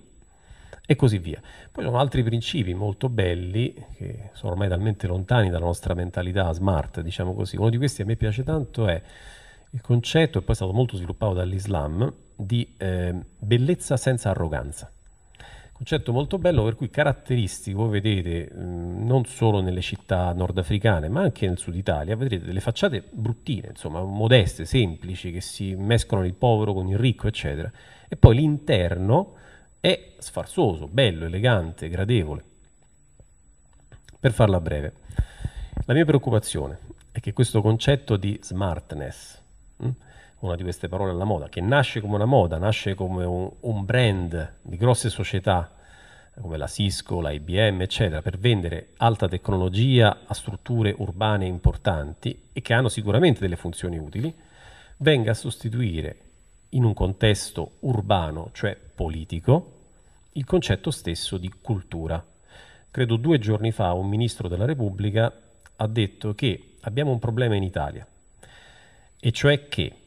e così via. Poi ci sono altri principi molto belli che sono ormai talmente lontani dalla nostra mentalità smart, diciamo così. Uno di questi a me piace tanto è il concetto, e poi è stato molto sviluppato dall'Islam, di eh, bellezza senza arroganza. Concetto molto bello per cui caratteristico, vedete non solo nelle città nordafricane ma anche nel sud Italia, vedrete delle facciate bruttine, insomma modeste, semplici, che si mescolano il povero con il ricco, eccetera. E poi l'interno è sfarzoso, bello, elegante, gradevole. Per farla breve, la mia preoccupazione è che questo concetto di smartness, una di queste parole alla moda, che nasce come una moda, nasce come un, un brand di grosse società come la Cisco, la IBM, eccetera, per vendere alta tecnologia a strutture urbane importanti e che hanno sicuramente delle funzioni utili, venga a sostituire in un contesto urbano, cioè politico, il concetto stesso di cultura. Credo due giorni fa un ministro della Repubblica ha detto che abbiamo un problema in Italia, e cioè che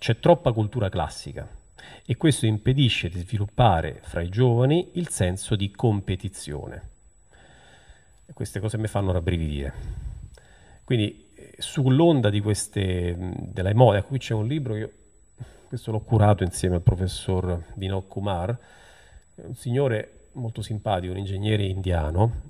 c'è troppa cultura classica e questo impedisce di sviluppare fra i giovani il senso di competizione. E queste cose mi fanno rabbrividire. Quindi eh, sull'onda di queste, mm, della moda, ecco, qui c'è un libro, io, questo l'ho curato insieme al professor Vinod Kumar, un signore molto simpatico, un ingegnere indiano,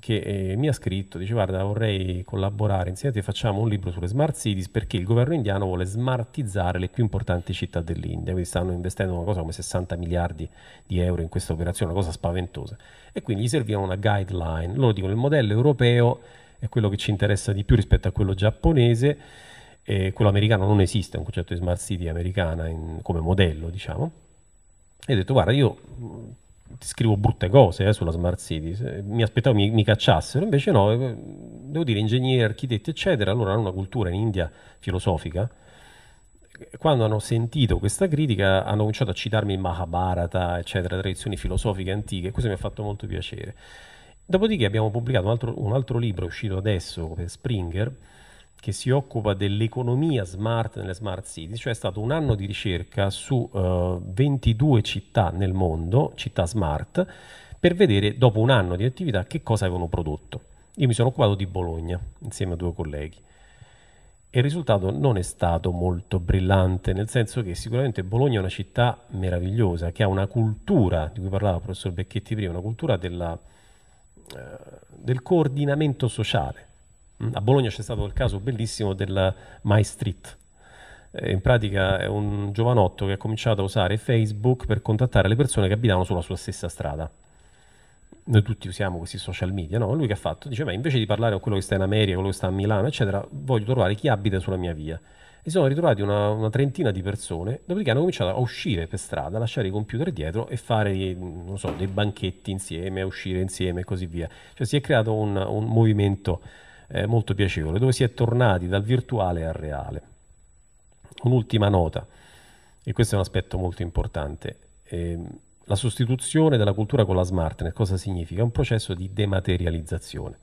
che eh, mi ha scritto, dice guarda vorrei collaborare insieme a te, facciamo un libro sulle smart cities perché il governo indiano vuole smartizzare le più importanti città dell'India, quindi stanno investendo una cosa come 60 miliardi di euro in questa operazione, una cosa spaventosa. E quindi gli serviva una guideline, loro dicono il modello europeo è quello che ci interessa di più rispetto a quello giapponese, eh, quello americano non esiste, un concetto di smart city americana in, come modello diciamo. E ho detto guarda io scrivo brutte cose eh, sulla Smart City, mi aspettavo mi, mi, cacciassero, invece no, eh, devo dire ingegneri, architetti eccetera, allora hanno una cultura in India filosofica, quando hanno sentito questa critica hanno cominciato a citarmi il Mahabharata eccetera, tradizioni filosofiche antiche, questo mi ha fatto molto piacere. Dopodiché abbiamo pubblicato un altro, un altro libro uscito adesso per Springer, che si occupa dell'economia smart nelle smart city, cioè è stato un anno di ricerca su uh, eh, 22 città nel mondo, città smart, per vedere dopo un anno di attività che cosa avevano prodotto. Io mi sono occupato di Bologna insieme a due colleghi e il risultato non è stato molto brillante, nel senso che sicuramente Bologna è una città meravigliosa, che ha una cultura, di cui parlava il professor Becchetti prima, una cultura della, eh, del coordinamento sociale. Mm, a Bologna c'è stato il caso bellissimo del My Street. Eh, in pratica è un giovanotto che ha cominciato a usare Facebook per contattare le persone che abitavano sulla sua stessa strada. Noi tutti usiamo questi social media, no? Lui che ha fatto? Dice, ma invece di parlare con quello che sta in America, quello che sta a Milano, eccetera, voglio trovare chi abita sulla mia via e sono ritrovati una, una, trentina di persone, dopodiché hanno cominciato a uscire per strada, a lasciare i computer dietro e fare, so, dei banchetti insieme, a uscire insieme e così via. Cioè si è creato un, un movimento eh, molto piacevole, dove si è tornati dal virtuale al reale. Un'ultima nota, e questo è un aspetto molto importante. Eh, la sostituzione della cultura con la smartness cosa significa? È un processo di dematerializzazione.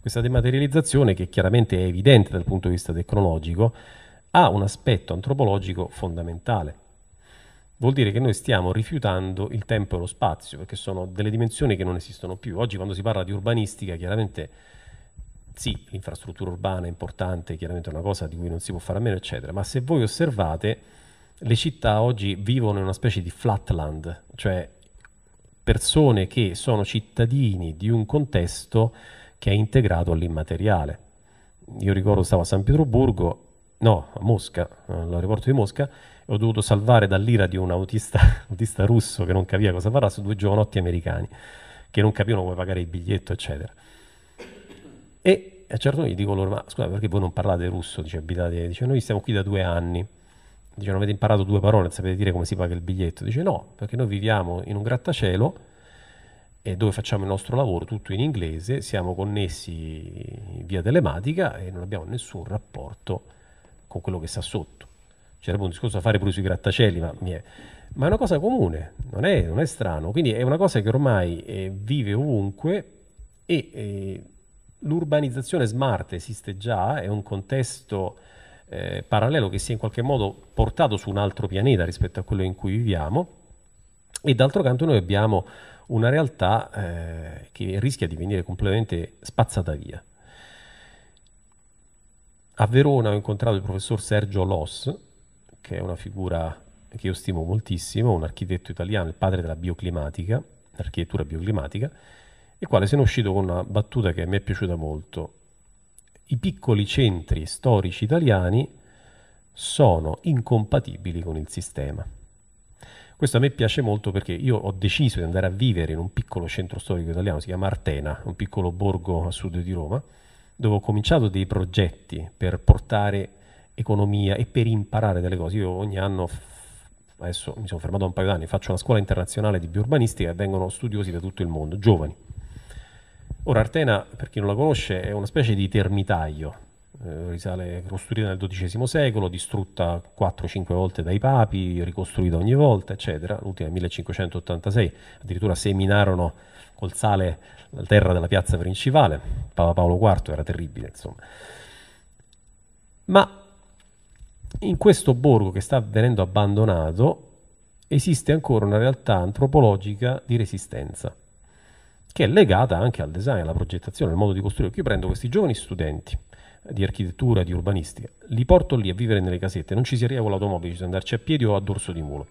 Questa dematerializzazione, che chiaramente è evidente dal punto di vista tecnologico, ha un aspetto antropologico fondamentale. Vuol dire che noi stiamo rifiutando il tempo e lo spazio, perché sono delle dimensioni che non esistono più. Oggi quando si parla di urbanistica, chiaramente sì, l'infrastruttura urbana è importante, chiaramente è una cosa di cui non si può fare a meno, eccetera, ma se voi osservate, le città oggi vivono in una specie di flatland, cioè persone che sono cittadini di un contesto che è integrato all'immateriale. Io ricordo stavo a San Pietroburgo, no, a Mosca, all'aeroporto di Mosca, e ho dovuto salvare dall'ira di un autista, autista russo che non capiva cosa su due giovanotti americani che non capivano come pagare il biglietto, eccetera. E a un certo punto gli dico loro, ma scusa perché voi non parlate russo? Dice, abitate, dice, noi siamo qui da due anni. Dice, non avete imparato due parole, non sapete dire come si paga il biglietto. Dice, no, perché noi viviamo in un grattacielo dove facciamo il nostro lavoro tutto in inglese, siamo connessi via telematica e non abbiamo nessun rapporto con quello che sta sotto. C'era cioè, un discorso da fare pure sui grattacieli, ma, è... ma è una cosa comune, non è, non è, strano. Quindi è una cosa che ormai eh, vive ovunque e eh, l'urbanizzazione smart esiste già, è un contesto eh, parallelo che si è in qualche modo portato su un altro pianeta rispetto a quello in cui viviamo e d'altro canto noi abbiamo una realtà eh, che rischia di venire completamente spazzata via. A Verona ho incontrato il professor Sergio Loss, che è una figura che io stimo moltissimo, un architetto italiano, il padre della bioclimatica, architettura bioclimatica, il quale se ne è uscito con una battuta che mi è piaciuta molto. I piccoli centri storici italiani sono incompatibili con il sistema. Questo a me piace molto perché io ho deciso di andare a vivere in un piccolo centro storico italiano, si chiama Artena, un piccolo borgo a sud di Roma, dove ho cominciato dei progetti per portare economia e per imparare delle cose. Io ogni anno, adesso mi sono fermato un paio d'anni, faccio una scuola internazionale di biurbanistica e vengono studiosi da tutto il mondo, giovani Ora, Artena, per chi non la conosce, è una specie di termitaio, eh, risale, costruita nel XII secolo, distrutta 4-5 volte dai papi, ricostruita ogni volta, eccetera. L'ultima nel 1586, addirittura seminarono col sale la terra della piazza principale, Papa Paolo IV era terribile, insomma. Ma in questo borgo che sta venendo abbandonato esiste ancora una realtà antropologica di resistenza che è legata anche al design, alla progettazione, al modo di costruire. Io prendo questi giovani studenti di architettura, di urbanistica, li porto lì a vivere nelle casette, non ci si arriva con l'automobile, bisogna andarci a piedi o a dorso di mulo.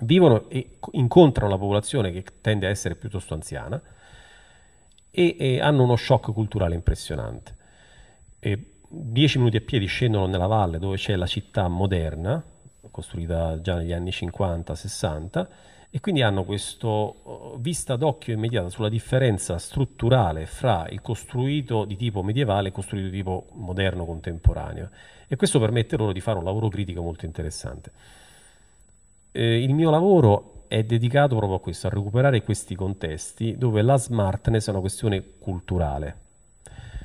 Vivono e incontrano la popolazione che tende a essere piuttosto anziana e, e hanno uno shock culturale impressionante. E dieci minuti a piedi scendono nella valle dove c'è la città moderna, costruita già negli anni 50-60, e quindi hanno questa eh, vista d'occhio immediata sulla differenza strutturale fra il costruito di tipo medievale e il costruito di tipo moderno contemporaneo e questo permette loro di fare un lavoro critico molto interessante. Eh, il mio lavoro è dedicato proprio a questo, a recuperare questi contesti dove la smartness è una questione culturale.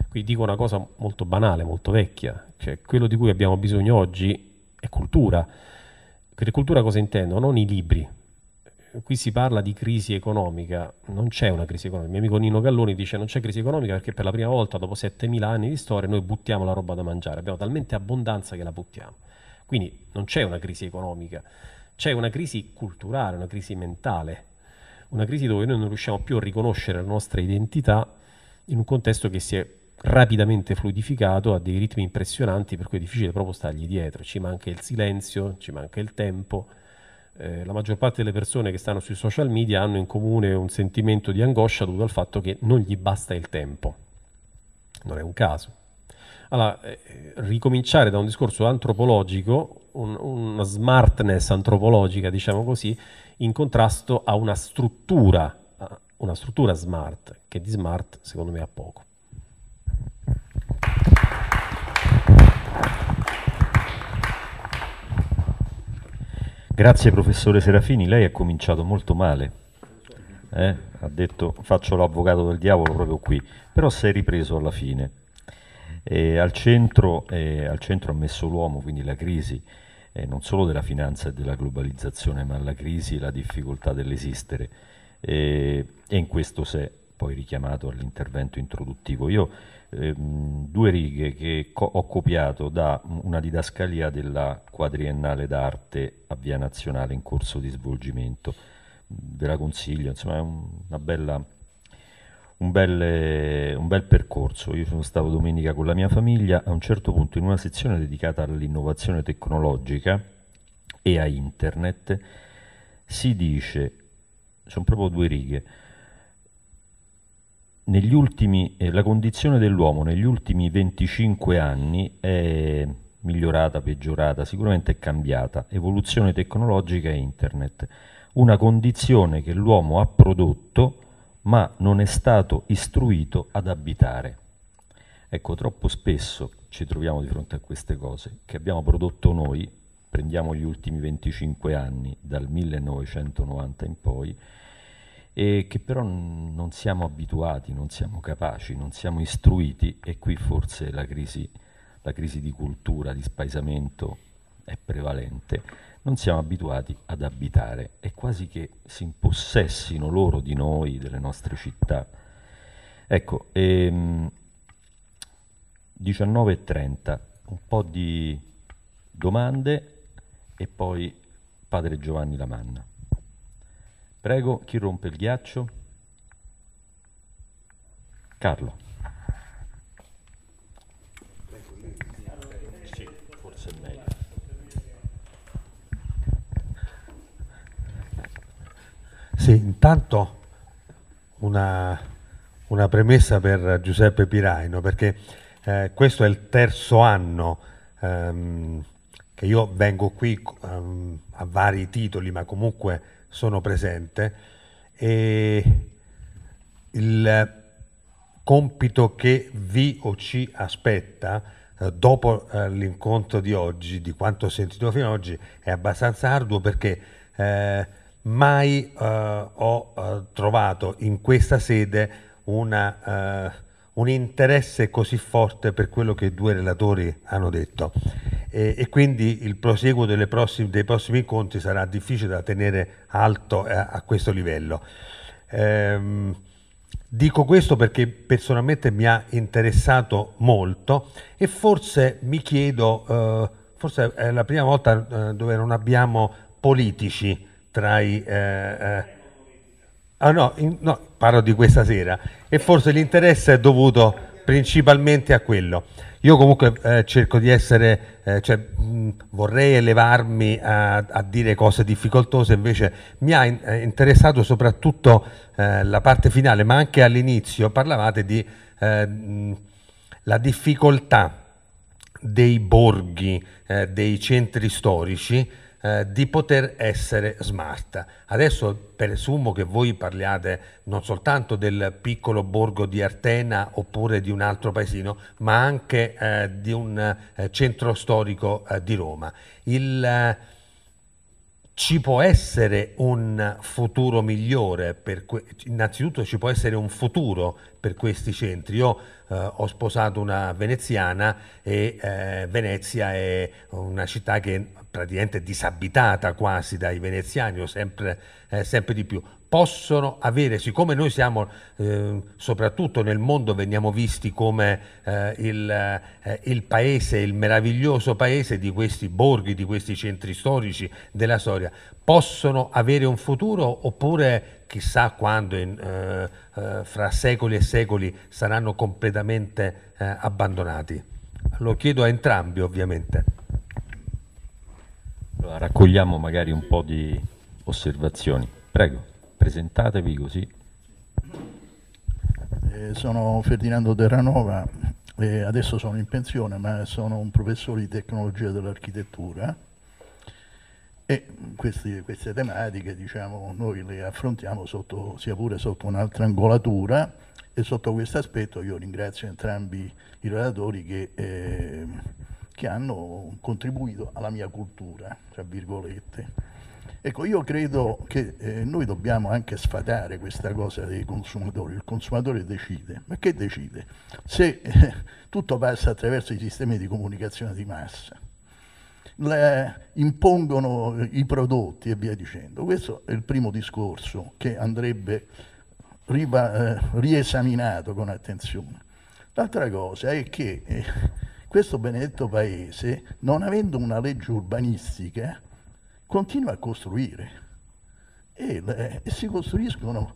Qui dico una cosa molto banale, molto vecchia, cioè quello di cui abbiamo bisogno oggi è cultura. Per cultura cosa intendo? Non i libri, qui si parla di crisi economica, non c'è una crisi economica. Il mio amico Nino Galloni dice non c'è crisi economica perché per la prima volta dopo 7.000 anni di storia noi buttiamo la roba da mangiare, abbiamo talmente abbondanza che la buttiamo. Quindi non c'è una crisi economica, c'è una crisi culturale, una crisi mentale, una crisi dove noi non riusciamo più a riconoscere la nostra identità in un contesto che si è rapidamente fluidificato a dei ritmi impressionanti per cui è difficile proprio stargli dietro, ci manca il silenzio, ci manca il tempo, eh, la maggior parte delle persone che stanno sui social media hanno in comune un sentimento di angoscia dovuto al fatto che non gli basta il tempo. Non è un caso. Allora, eh, ricominciare da un discorso antropologico, un, una smartness antropologica, diciamo così, in contrasto a una struttura, una struttura smart, che di smart secondo me ha poco. Grazie professore Serafini, lei ha cominciato molto male. Eh? Ha detto faccio l'avvocato del diavolo proprio qui, però si è ripreso alla fine. E al, centro, eh, al centro ha messo l'uomo, quindi la crisi, eh, non solo della finanza e della globalizzazione, ma la crisi e la difficoltà dell'esistere. e in questo si è poi richiamato all'intervento introduttivo. Io Ehm, due righe che co- ho copiato da una didascalia della quadriennale d'arte a Via Nazionale in corso di svolgimento. Ve la consiglio, insomma è una bella... Un bel, un bel, percorso. Io sono stato domenica con la mia famiglia, a un certo punto in una sezione dedicata all'innovazione tecnologica e a internet si dice, sono proprio due righe, ultimi, eh, la condizione dell'uomo negli ultimi 25 anni è migliorata, peggiorata, sicuramente è cambiata, evoluzione tecnologica e internet, una condizione che l'uomo ha prodotto ma non è stato istruito ad abitare. Ecco, troppo spesso ci troviamo di fronte a queste cose che abbiamo prodotto noi, prendiamo gli ultimi 25 anni, dal 1990 in poi, e che però non siamo abituati, non siamo capaci, non siamo istruiti e qui forse la crisi, la crisi di cultura, di spaesamento è prevalente, non siamo abituati ad abitare, è quasi che si impossessino loro di noi, delle nostre città. Ecco, ehm, 19.30, un po' di domande e poi padre Giovanni Lamanna. Prego, chi rompe il ghiaccio? Carlo. Sì, forse è meglio. Sì, intanto una, una premessa per Giuseppe Piraino, perché eh, questo è il terzo anno ehm, che io vengo qui ehm, a vari titoli, ma comunque sono presente e il compito che vi o ci aspetta eh, dopo eh, l'incontro di oggi, di quanto ho sentito fino ad oggi, è abbastanza arduo perché eh, mai ho trovato in questa sede una un interesse così forte per quello che i due relatori hanno detto e, e quindi il proseguo prossime, dei prossimi incontri sarà difficile da tenere alto a, eh, a questo livello. Ehm, dico questo perché personalmente mi ha interessato molto e forse mi chiedo, eh, forse è la prima volta eh, dove non abbiamo politici tra i... Eh, eh Ah no, in, no, parlo di questa sera e forse l'interesse è dovuto principalmente a quello. Io comunque eh, cerco di essere, eh, cioè, mh, vorrei elevarmi a, a, dire cose difficoltose, invece mi ha in, eh, interessato soprattutto eh, la parte finale, ma anche all'inizio parlavate di eh, mh, la difficoltà dei borghi, eh, dei centri storici, eh, di poter essere smart. Adesso presumo che voi parliate non soltanto del piccolo borgo di Artena oppure di un altro paesino, ma anche eh, di un eh, centro storico eh, di Roma. Il, ci può essere un futuro migliore, per innanzitutto ci può essere un futuro per questi centri. Io eh, ho sposato una veneziana e eh, Venezia è una città che praticamente disabitata quasi dai veneziani o sempre, eh, sempre di più, possono avere, siccome noi siamo eh, soprattutto nel mondo veniamo visti come eh, il, eh, il, paese, il meraviglioso paese di questi borghi, di questi centri storici della storia, possono avere un futuro oppure chissà quando, in, eh, eh, fra secoli e secoli, saranno completamente eh, abbandonati? Lo chiedo a entrambi ovviamente. Allora, raccogliamo magari un po' di osservazioni. Prego, presentatevi così. Eh, sono Ferdinando Terranova, eh, adesso sono in pensione ma sono un professore di tecnologia dell'architettura e questi, queste tematiche diciamo, noi le affrontiamo sotto, sia pure sotto un'altra angolatura e sotto questo aspetto io ringrazio entrambi i relatori che... Eh, che hanno contribuito alla mia cultura, tra virgolette. Ecco, io credo che eh, noi dobbiamo anche sfatare questa cosa dei consumatori. Il consumatore decide, ma che decide? Se eh, tutto passa attraverso i sistemi di comunicazione di massa, la, impongono i prodotti e via dicendo. Questo è il primo discorso che andrebbe riba, eh, riesaminato con attenzione. L'altra cosa è che eh, questo benedetto paese, non avendo una legge urbanistica, continua a costruire e, le, e si costruiscono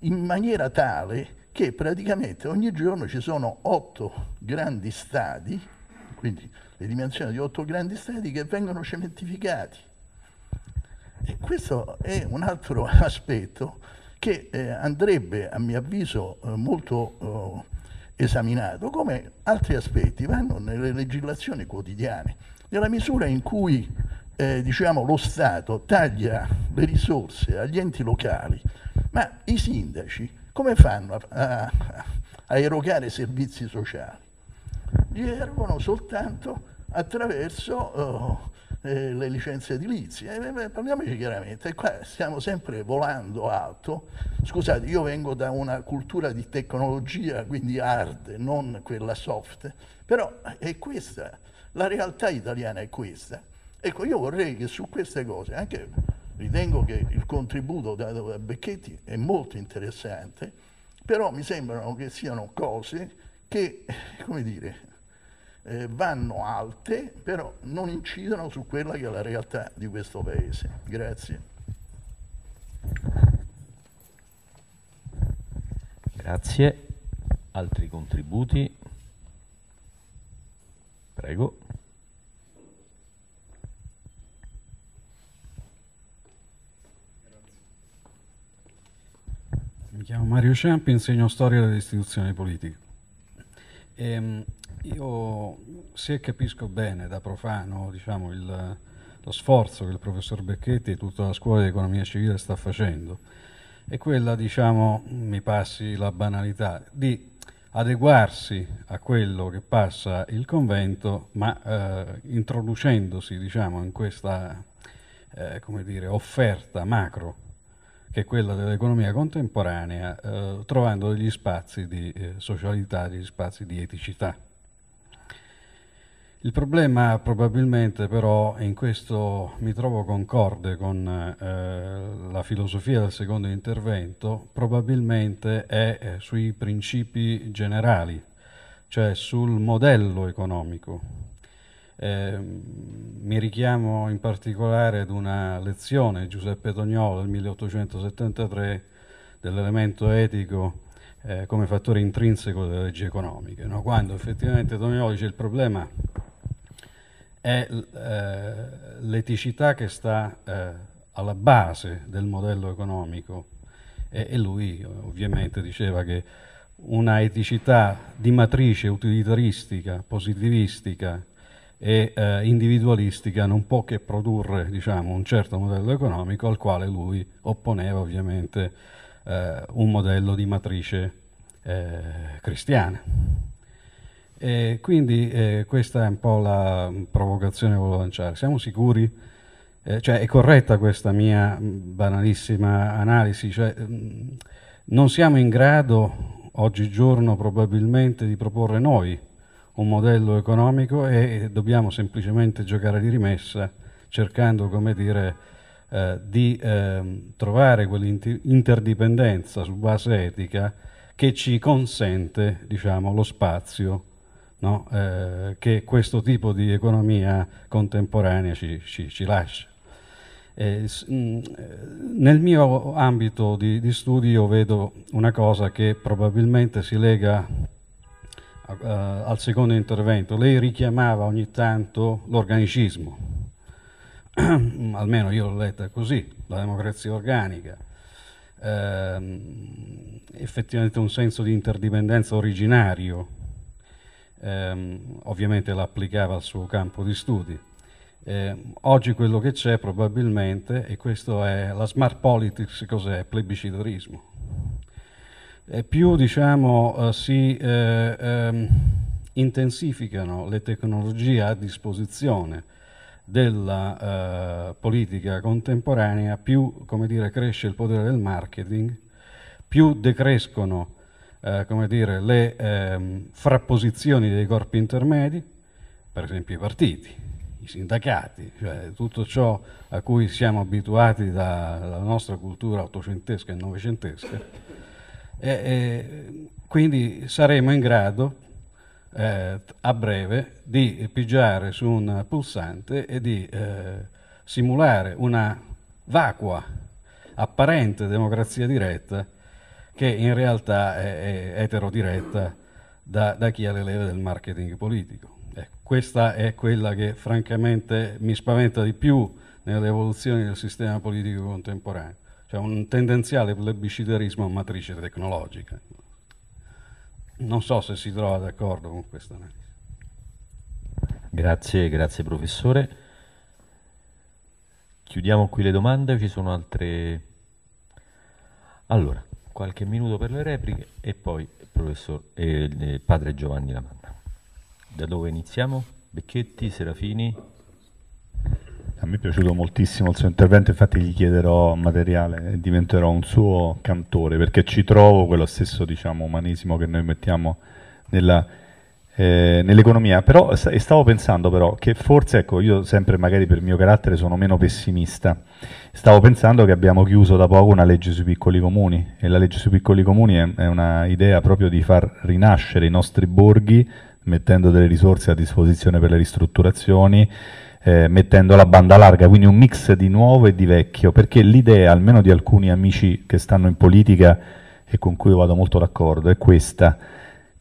in maniera tale che praticamente ogni giorno ci sono otto grandi stadi, quindi le dimensioni di otto grandi stadi che vengono cementificati. E questo è un altro aspetto che eh, andrebbe, a mio avviso, eh, molto eh, esaminato, come altri aspetti vanno nelle legislazioni quotidiane, nella misura in cui eh, diciamo, lo Stato taglia le risorse agli enti locali, ma i sindaci come fanno a, a, a erogare servizi sociali? Li erogano soltanto attraverso... Eh, eh, le licenze edilizie, eh, parliamoci chiaramente, qua stiamo sempre volando alto, scusate io vengo da una cultura di tecnologia, quindi hard, non quella soft, però è questa, la realtà italiana è questa. Ecco, io vorrei che su queste cose, anche ritengo che il contributo dato da Becchetti è molto interessante, però mi sembrano che siano cose che, come dire, eh, vanno alte, però non incidono su quella che è la realtà di questo Paese. Grazie. Grazie. Altri contributi? Prego. Mi chiamo Mario Ciampi, insegno storia delle istituzioni politiche. Ehm, io, se capisco bene da profano, diciamo, il, lo sforzo che il professor Becchetti e tutta la scuola di economia civile sta facendo è quella, diciamo, mi passi la banalità, di adeguarsi a quello che passa il convento, ma eh, introducendosi, diciamo, in questa, eh, dire, offerta macro che è quella dell'economia contemporanea, eh, trovando degli spazi di eh, socialità, degli spazi di eticità. Il problema probabilmente però, e in questo mi trovo concorde con eh, la filosofia del secondo intervento, probabilmente è eh, sui principi generali, cioè sul modello economico. Eh, mi richiamo in particolare ad una lezione di Giuseppe Tognolo del 1873 dell'elemento etico eh, come fattore intrinseco delle leggi economiche, no? quando effettivamente Tognolo dice il problema è eh, l'eticità che sta eh, alla base del modello economico e, lui ovviamente diceva che una eticità di matrice utilitaristica, positivistica e eh, individualistica non può che produrre diciamo, un certo modello economico al quale lui opponeva ovviamente eh, un modello di matrice cristiana. E quindi eh, questa è un po' la provocazione che volevo lanciare. Siamo sicuri? Eh, cioè è corretta questa mia mm, banalissima analisi? Cioè, mh, mm, non siamo in grado oggigiorno probabilmente di proporre noi un modello economico e dobbiamo semplicemente giocare di rimessa cercando, come dire, eh, di ehm, trovare quell'interdipendenza su base etica che ci consente diciamo, lo spazio no? eh, che questo tipo di economia contemporanea ci, ci, ci lascia. Eh, nel mio ambito di, di studi io vedo una cosa che probabilmente si lega a, eh, a, al secondo intervento. Lei richiamava ogni tanto l'organicismo, almeno io l'ho letta così, la democrazia organica. Eh, effettivamente un senso di interdipendenza originario ehm, ovviamente la applicava al suo campo di studi. Eh, oggi quello che c'è probabilmente, e questo è la smart politics, cos'è? Plebiscitarismo. E più diciamo, eh, si eh, ehm, intensificano le tecnologie a disposizione della eh, politica contemporanea, più dire, cresce il potere del marketing, più decrescono eh, come dire, le ehm, frapposizioni dei corpi intermedi, per esempio i partiti, i sindacati, cioè tutto ciò a cui siamo abituati da, dalla nostra cultura ottocentesca e novecentesca. E, e quindi saremo in grado eh, a breve di pigiare su un pulsante e di eh, simulare una vacua apparente democrazia diretta che in realtà è, è eterodiretta da, da, chi ha le leve del marketing politico. Eh, questa è quella che francamente mi spaventa di più nelle evoluzioni del sistema politico contemporaneo, cioè un tendenziale plebisciterismo a matrice tecnologica. Non so se si trova d'accordo con questa analisi. Grazie, grazie professore. Chiudiamo qui le domande, ci sono altre... Allora, qualche minuto per le repliche e poi il professor, eh, eh, padre Giovanni Lamanna. Da dove iniziamo? Becchetti, Serafini? A me è piaciuto moltissimo il suo intervento, infatti gli chiederò materiale e diventerò un suo cantore perché ci trovo quello stesso diciamo, umanesimo che noi mettiamo nella eh, nell'economia, però e stavo pensando però che forse, ecco, io sempre magari per mio carattere sono meno pessimista, stavo pensando che abbiamo chiuso da poco una legge sui piccoli comuni e la legge sui piccoli comuni è, è una idea proprio di far rinascere i nostri borghi mettendo delle risorse a disposizione per le ristrutturazioni, eh, mettendo la banda larga, quindi un mix di nuovo e di vecchio, perché l'idea, almeno di alcuni amici che stanno in politica e con cui vado molto d'accordo, è questa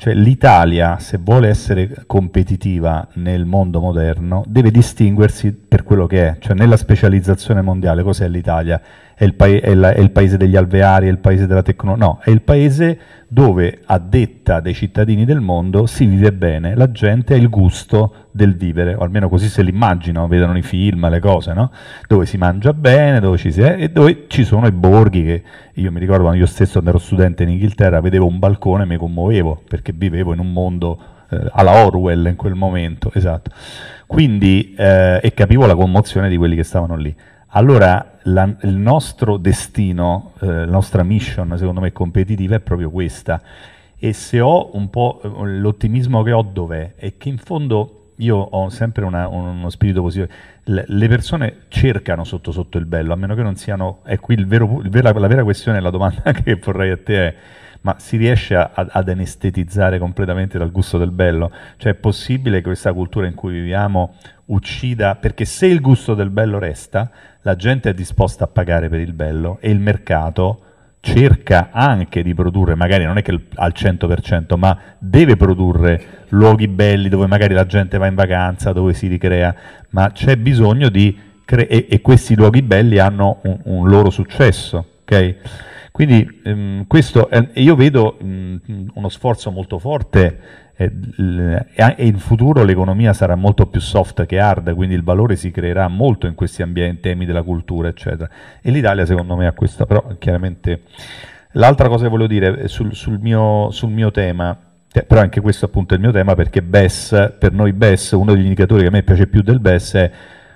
cioè l'Italia, se vuole essere competitiva nel mondo moderno, deve distinguersi per quello che è, cioè nella specializzazione mondiale. Cos'è l'Italia? È il, pa- è la- è il paese degli alveari, è il paese della tecnologia? No, è il paese dove a detta dei cittadini del mondo si vive bene, la gente ha il gusto del vivere, o almeno così se l'immaginano, vedono i film, le cose, no? dove si mangia bene, dove ci si è e dove ci sono i borghi che io mi ricordo quando io stesso ero studente in Inghilterra, vedevo un balcone e mi commuovevo perché vivevo in un mondo eh, alla Orwell in quel momento, esatto. Quindi, eh, e capivo la commozione di quelli che stavano lì allora la, il nostro destino, eh, la nostra mission, secondo me, competitiva è proprio questa. E se ho un po' eh, l'ottimismo che ho dov'è? È che in fondo io ho sempre una, uno spirito positivo. le persone cercano sotto sotto il bello, a meno che non siano... È qui il vero, il vera, la vera questione, la domanda che vorrei a te è ma si riesce a, ad anestetizzare completamente dal gusto del bello? Cioè è possibile che questa cultura in cui viviamo uccida, perché se il gusto del bello resta, la gente è disposta a pagare per il bello e il mercato cerca anche di produrre, magari non è che al 100%, ma deve produrre luoghi belli dove magari la gente va in vacanza, dove si ricrea, ma c'è bisogno di... Cre- e, e, questi luoghi belli hanno un, un loro successo, ok? Quindi ehm, questo è, io vedo mh, uno sforzo molto forte eh, e in futuro l'economia sarà molto più soft che hard, quindi il valore si creerà molto in questi ambienti, temi della cultura, eccetera. E l'Italia secondo me ha questa, però chiaramente... L'altra cosa che voglio dire eh, sul, sul, mio, sul mio tema, però anche questo appunto è il mio tema perché BES, per noi BES, uno degli indicatori che a me piace più del BES è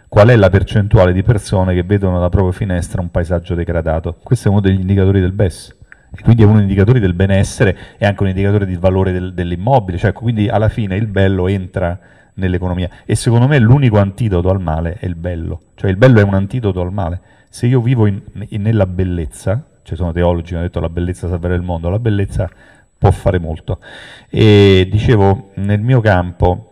qual è la percentuale di persone che vedono dalla propria finestra un paesaggio degradato. Questo è uno degli indicatori del BES. quindi è un indicatore del benessere e anche un indicatore del valore del, dell'immobile, cioè, quindi alla fine il bello entra nell'economia e secondo me l'unico antidoto al male è il bello, cioè il bello è un antidoto al male. Se io vivo in, in, nella bellezza, ci cioè sono teologi che hanno detto la bellezza salverà il mondo, la bellezza può fare molto. E dicevo, nel mio campo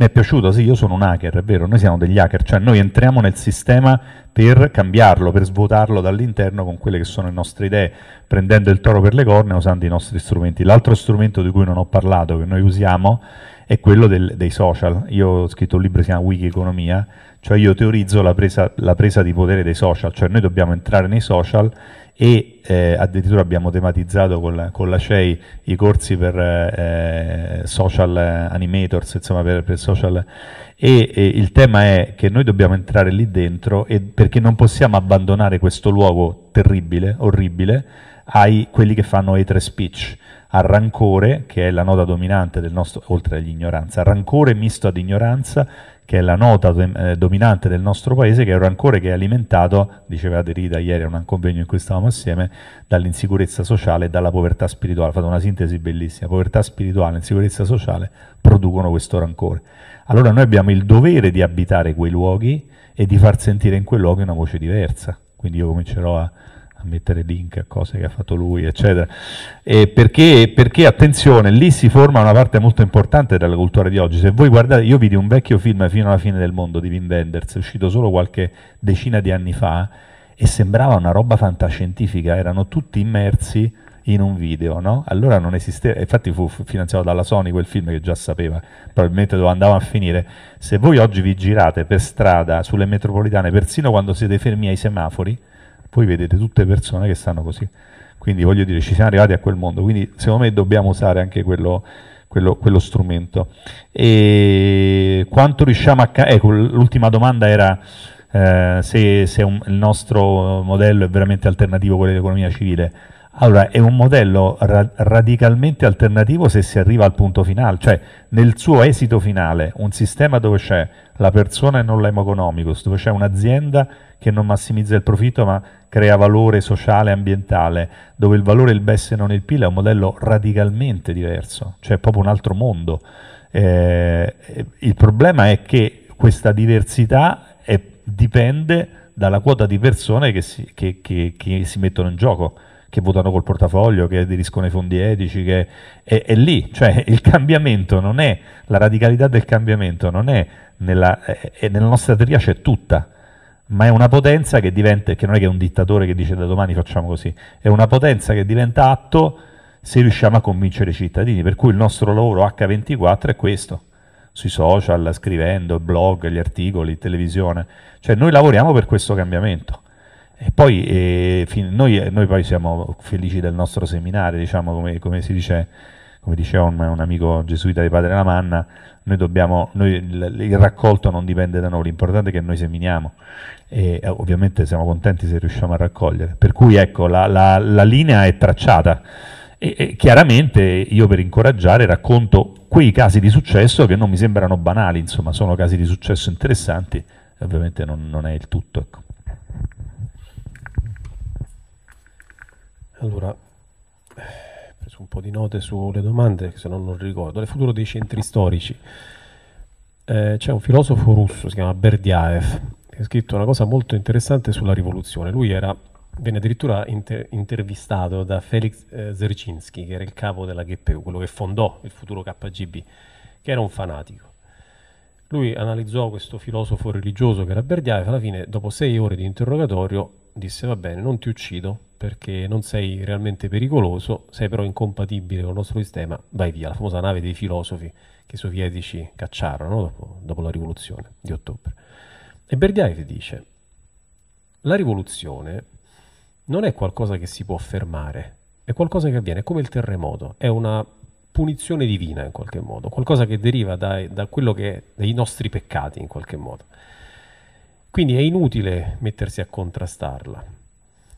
mi è piaciuto, sì, io sono un hacker, è vero, noi siamo degli hacker, cioè noi entriamo nel sistema per cambiarlo, per svuotarlo dall'interno con quelle che sono le nostre idee, prendendo il toro per le corna e usando i nostri strumenti. L'altro strumento di cui non ho parlato, che noi usiamo, è quello del, dei social. Io ho scritto un libro che si chiama Wiki Economia, cioè io teorizzo la presa, la presa di potere dei social, cioè noi dobbiamo entrare nei social e eh, addirittura abbiamo tematizzato con la, con la CEI i corsi per eh, social animators, insomma per, per social e, e, il tema è che noi dobbiamo entrare lì dentro e, perché non possiamo abbandonare questo luogo terribile, orribile, ai quelli che fanno hate speech, al rancore, che è la nota dominante del nostro, oltre all'ignoranza, rancore misto ad ignoranza che è la nota eh, dominante del nostro paese, che è un rancore che è alimentato, diceva Derrida ieri a un convegno in cui stavamo assieme, dall'insicurezza sociale e dalla povertà spirituale. Fate una sintesi bellissima, povertà spirituale e insicurezza sociale producono questo rancore. Allora noi abbiamo il dovere di abitare quei luoghi e di far sentire in quei luoghi una voce diversa. Quindi io comincerò a a mettere link a cose che ha fatto lui, eccetera. Perché, perché, attenzione, lì si forma una parte molto importante della cultura di oggi. Se voi guardate, io vidi un vecchio film fino alla fine del mondo di Wim Wenders, uscito solo qualche decina di anni fa, e sembrava una roba fantascientifica, erano tutti immersi in un video, no? Allora non esisteva, infatti fu finanziato dalla Sony quel film che già sapeva probabilmente dove andava a finire. Se voi oggi vi girate per strada, sulle metropolitane, persino quando siete fermi ai semafori, poi vedete tutte persone che stanno così. Quindi voglio dire, ci siamo arrivati a quel mondo, quindi secondo me dobbiamo usare anche quello, quello, quello strumento. E quanto riusciamo a... Ecco, l'ultima domanda era eh, se, se un, il nostro modello è veramente alternativo a quello dell'economia civile. Allora, è un modello ra- radicalmente alternativo se si arriva al punto finale, cioè nel suo esito finale, un sistema dove c'è la persona e non l'emoconomicus, dove c'è un'azienda che non massimizza il profitto ma crea valore sociale e ambientale, dove il valore è il best e non il PIL, è un modello radicalmente diverso, cioè è proprio un altro mondo. Eh, il problema è che questa diversità è, dipende dalla quota di persone che si, che, che, che si mettono in gioco che votano col portafoglio, che aderiscono ai fondi etici, che è, è lì, cioè il cambiamento non è, la radicalità del cambiamento non è, nella, è, nella nostra teoria c'è tutta, ma è una potenza che diventa, che non è che è un dittatore che dice da domani facciamo così, è una potenza che diventa atto se riusciamo a convincere i cittadini, per cui il nostro lavoro H24 è questo sui social, scrivendo, blog, gli articoli, televisione. Cioè noi lavoriamo per questo cambiamento. E poi eh, fin, noi, noi, poi siamo felici del nostro seminario, diciamo come, come si dice, come diceva un, un, amico gesuita di Padre Lamanna, noi dobbiamo, noi, il, il, raccolto non dipende da noi, l'importante è che noi seminiamo e eh, ovviamente siamo contenti se riusciamo a raccogliere. Per cui ecco, la, la, la linea è tracciata e, e chiaramente io per incoraggiare racconto quei casi di successo che non mi sembrano banali, insomma sono casi di successo interessanti, ovviamente non, non è il tutto. Ecco. Allora, eh, ho preso un po' di note sulle domande, se no non ricordo. Il futuro dei centri storici. Eh, c'è un filosofo russo, si chiama Berdiaev, che ha scritto una cosa molto interessante sulla rivoluzione. Lui era, venne addirittura inter- intervistato da Felix eh, Zercinski, che era il capo della GPU, quello che fondò il futuro KGB, che era un fanatico. Lui analizzò questo filosofo religioso che era Berdiaev, alla fine, dopo sei ore di interrogatorio, disse va bene, non ti uccido perché non sei realmente pericoloso, sei però incompatibile con il nostro sistema, vai via, la famosa nave dei filosofi che i sovietici cacciarono dopo, dopo la rivoluzione di ottobre. E Berdiaev dice, la rivoluzione non è qualcosa che si può fermare, è qualcosa che avviene è come il terremoto, è una punizione divina in qualche modo, qualcosa che deriva dai, da quello che è dei nostri peccati in qualche modo. Quindi è inutile mettersi a contrastarla.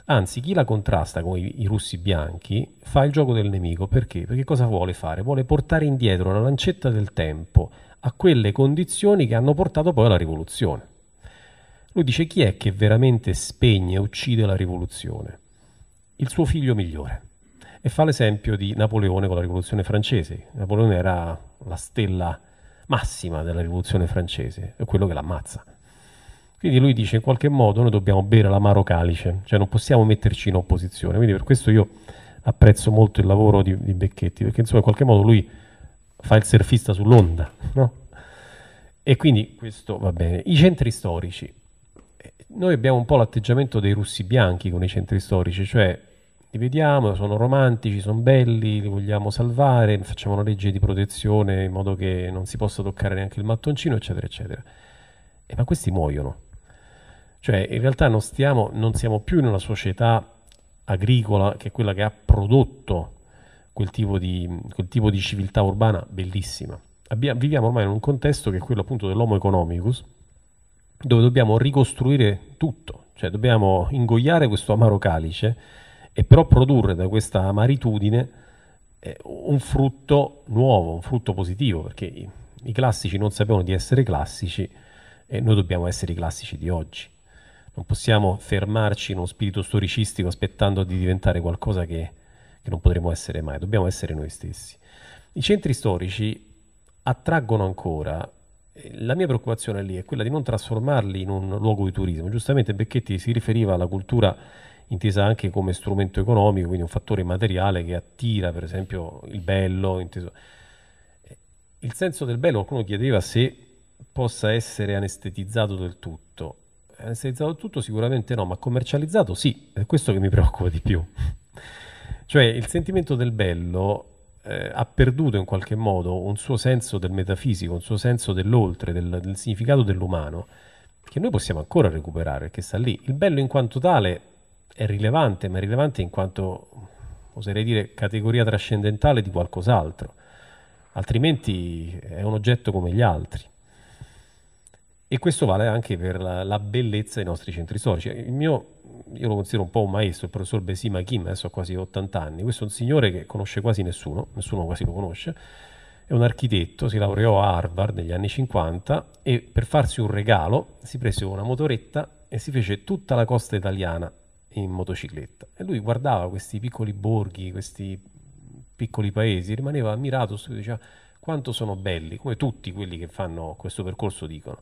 Anzi, chi la contrasta con i, i, russi bianchi fa il gioco del nemico. Perché? Perché cosa vuole fare? Vuole portare indietro la lancetta del tempo a quelle condizioni che hanno portato poi alla rivoluzione. Lui dice chi è che veramente spegne e uccide la rivoluzione? Il suo figlio migliore. E fa l'esempio di Napoleone con la rivoluzione francese. Napoleone era la stella massima della rivoluzione francese, è quello che l'ammazza. Quindi lui dice in qualche modo noi dobbiamo bere l'amaro calice, cioè non possiamo metterci in opposizione. Quindi per questo io apprezzo molto il lavoro di, di Becchetti, perché insomma in qualche modo lui fa il surfista sull'onda, no? E quindi questo va bene. I centri storici. Noi abbiamo un po' l'atteggiamento dei russi bianchi con i centri storici, cioè li vediamo, sono romantici, sono belli, li vogliamo salvare, facciamo una legge di protezione in modo che non si possa toccare neanche il mattoncino, eccetera, eccetera. Eh, ma questi muoiono. Cioè, in realtà non, stiamo, non siamo più in una società agricola che è quella che ha prodotto quel tipo di, quel tipo di civiltà urbana bellissima. Abbiamo, viviamo ormai in un contesto che è quello appunto dell'homo economicus, dove dobbiamo ricostruire tutto, cioè dobbiamo ingoiare questo amaro calice e però produrre da questa amaritudine eh, un frutto nuovo, un frutto positivo, perché i, i classici non sapevano di essere classici e noi dobbiamo essere i classici di oggi non possiamo fermarci in uno spirito storicistico aspettando di diventare qualcosa che, che non potremo essere mai, dobbiamo essere noi stessi. I centri storici attraggono ancora la mia preoccupazione lì è quella di non trasformarli in un luogo di turismo. Giustamente Becchetti si riferiva alla cultura intesa anche come strumento economico, quindi un fattore materiale che attira per esempio il bello. Inteso. Il senso del bello, qualcuno chiedeva se possa essere anestetizzato del tutto. Esternalizzato eh, tutto sicuramente no, ma commercializzato sì, è questo che mi preoccupa di più. cioè il sentimento del bello eh, ha perduto in qualche modo un suo senso del metafisico, un suo senso dell'oltre, del, del significato dell'umano, che noi possiamo ancora recuperare, che sta lì. Il bello in quanto tale è rilevante, ma è rilevante in quanto, oserei dire, categoria trascendentale di qualcos'altro, altrimenti è un oggetto come gli altri. E questo vale anche per la, la bellezza dei nostri centri storici. Il mio io lo considero un po' un maestro, il professor Besima Kim, adesso ha quasi 80 anni, questo è un signore che conosce quasi nessuno, nessuno quasi lo conosce, è un architetto, si laureò a Harvard negli anni 50 e per farsi un regalo si prese una motoretta e si fece tutta la costa italiana in motocicletta e lui guardava questi piccoli borghi, questi piccoli paesi, rimaneva ammirato, diceva quanto sono belli, come tutti quelli che fanno questo percorso dicono.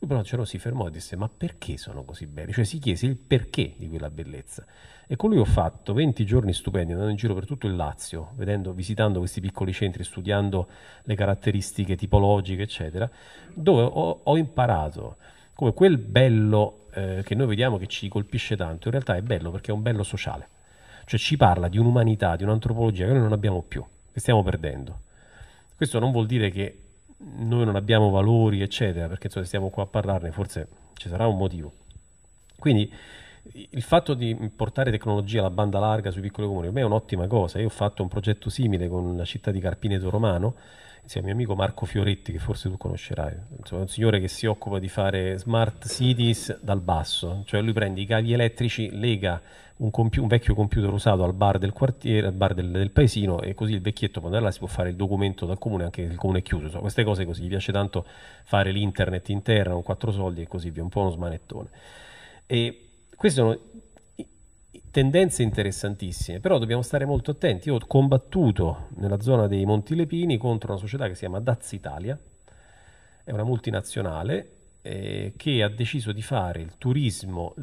Il Brocero si fermò e disse: Ma perché sono così belli? Cioè, si chiese il perché di quella bellezza. E con lui ho fatto 20 giorni stupendi, andando in giro per tutto il Lazio, vedendo, visitando questi piccoli centri, studiando le caratteristiche tipologiche, eccetera, dove ho, ho imparato come quel bello eh, che noi vediamo che ci colpisce tanto, in realtà è bello perché è un bello sociale. Cioè, ci parla di un'umanità, di un'antropologia che noi non abbiamo più, che stiamo perdendo. Questo non vuol dire che noi non abbiamo valori, eccetera, perché insomma, stiamo qua a parlarne, forse ci sarà un motivo. Quindi il fatto di portare tecnologia alla banda larga sui piccoli comuni per me è un'ottima cosa. Io ho fatto un progetto simile con la città di Carpineto Romano insieme a mio amico Marco Fioretti, che forse tu conoscerai. Insomma, è un signore che si occupa di fare smart cities dal basso, cioè lui prende i cavi elettrici, lega un, compi- un vecchio computer usato al bar del quartiere, al bar del, del paesino, e così il vecchietto quando è là si può fare il documento dal comune anche se il comune è chiuso. Insomma, queste cose così, gli piace tanto fare l'internet in con quattro soldi e così via, un po' uno smanettone. E queste sono tendenze interessantissime, però dobbiamo stare molto attenti. Io ho combattuto nella zona dei Monti Lepini contro una società che si chiama Daz Italia, è una multinazionale eh, che ha deciso di fare il turismo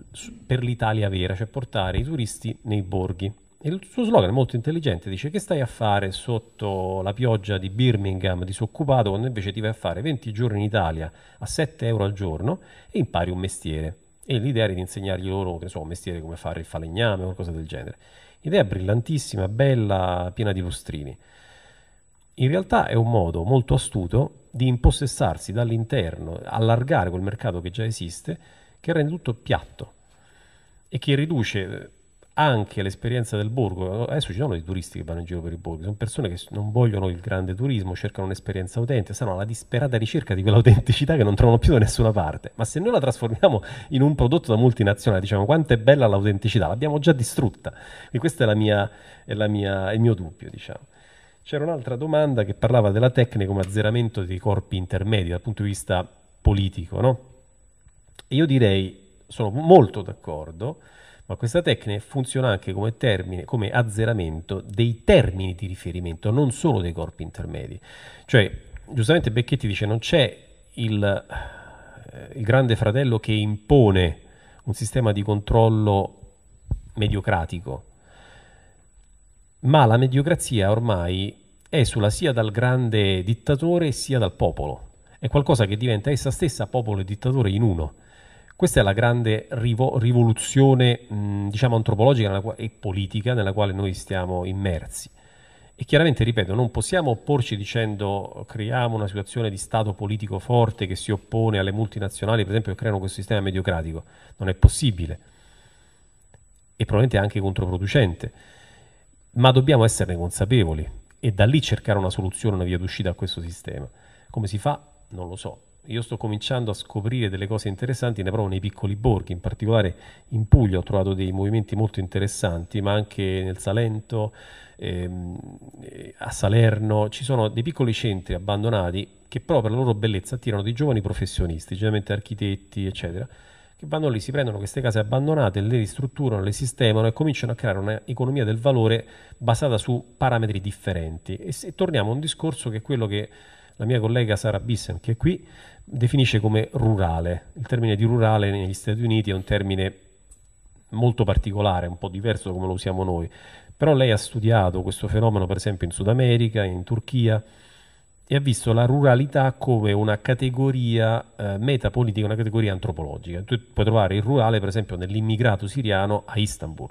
per l'Italia vera, cioè portare i turisti nei borghi. E il suo slogan è molto intelligente, dice che stai a fare sotto la pioggia di Birmingham disoccupato quando invece ti vai a fare 20 giorni in Italia a 7 euro al giorno e impari un mestiere e l'idea era di insegnargli loro che ne so, un mestiere come fare il falegname o qualcosa del genere. Idea brillantissima, bella, piena di lustrini. In realtà è un modo molto astuto di impossessarsi dall'interno, allargare quel mercato che già esiste, che rende tutto piatto e che riduce eh, anche l'esperienza del borgo. Adesso ci sono dei turisti che vanno in giro per i borghi, sono persone che non vogliono il grande turismo, cercano un'esperienza utente, stanno alla disperata ricerca di quell'autenticità che non trovano più da nessuna parte. Ma se noi la trasformiamo in un prodotto da multinazionale, diciamo quanto è bella l'autenticità, l'abbiamo già distrutta. E questo è, la mia, è, la mia, è il mio dubbio, diciamo. C'era un'altra domanda che parlava della tecnica come azzeramento dei corpi intermedi dal punto di vista politico, no? E io direi, sono molto d'accordo, ma questa tecnica funziona anche come, termine, come azzeramento dei termini di riferimento, non solo dei corpi intermedi. Cioè, giustamente Becchetti dice non c'è il, eh, il grande fratello che impone un sistema di controllo mediocratico, ma la mediocrazia ormai è sulla sia dal grande dittatore sia dal popolo. È qualcosa che diventa essa stessa popolo e dittatore in uno. Questa è la grande rivo- rivoluzione, mh, diciamo, antropologica qua- e politica nella quale noi stiamo immersi. E chiaramente, ripeto, non possiamo opporci dicendo creiamo una situazione di Stato politico forte che si oppone alle multinazionali, per esempio, che creano questo sistema mediocratico. Non è possibile. E probabilmente anche controproducente. Ma dobbiamo esserne consapevoli e da lì cercare una soluzione, una via d'uscita a questo sistema. Come si fa? Non lo so io sto cominciando a scoprire delle cose interessanti, ne provo nei piccoli borghi, in particolare in Puglia ho trovato dei movimenti molto interessanti, ma anche nel Salento, ehm, a Salerno, ci sono dei piccoli centri abbandonati che però per la loro bellezza attirano dei giovani professionisti, generalmente architetti, eccetera, che vanno lì, si prendono queste case abbandonate, le ristrutturano, le sistemano e cominciano a creare un'economia del valore basata su parametri differenti. E se torniamo a un discorso che è quello che la mia collega Sara Bissen, che è qui, definisce come rurale. Il termine di rurale negli Stati Uniti è un termine molto particolare, un po' diverso da come lo usiamo noi. Però lei ha studiato questo fenomeno, per esempio, in Sud America, in Turchia, e ha visto la ruralità come una categoria eh, metapolitica, una categoria antropologica. Tu puoi trovare il rurale, per esempio, nell'immigrato siriano a Istanbul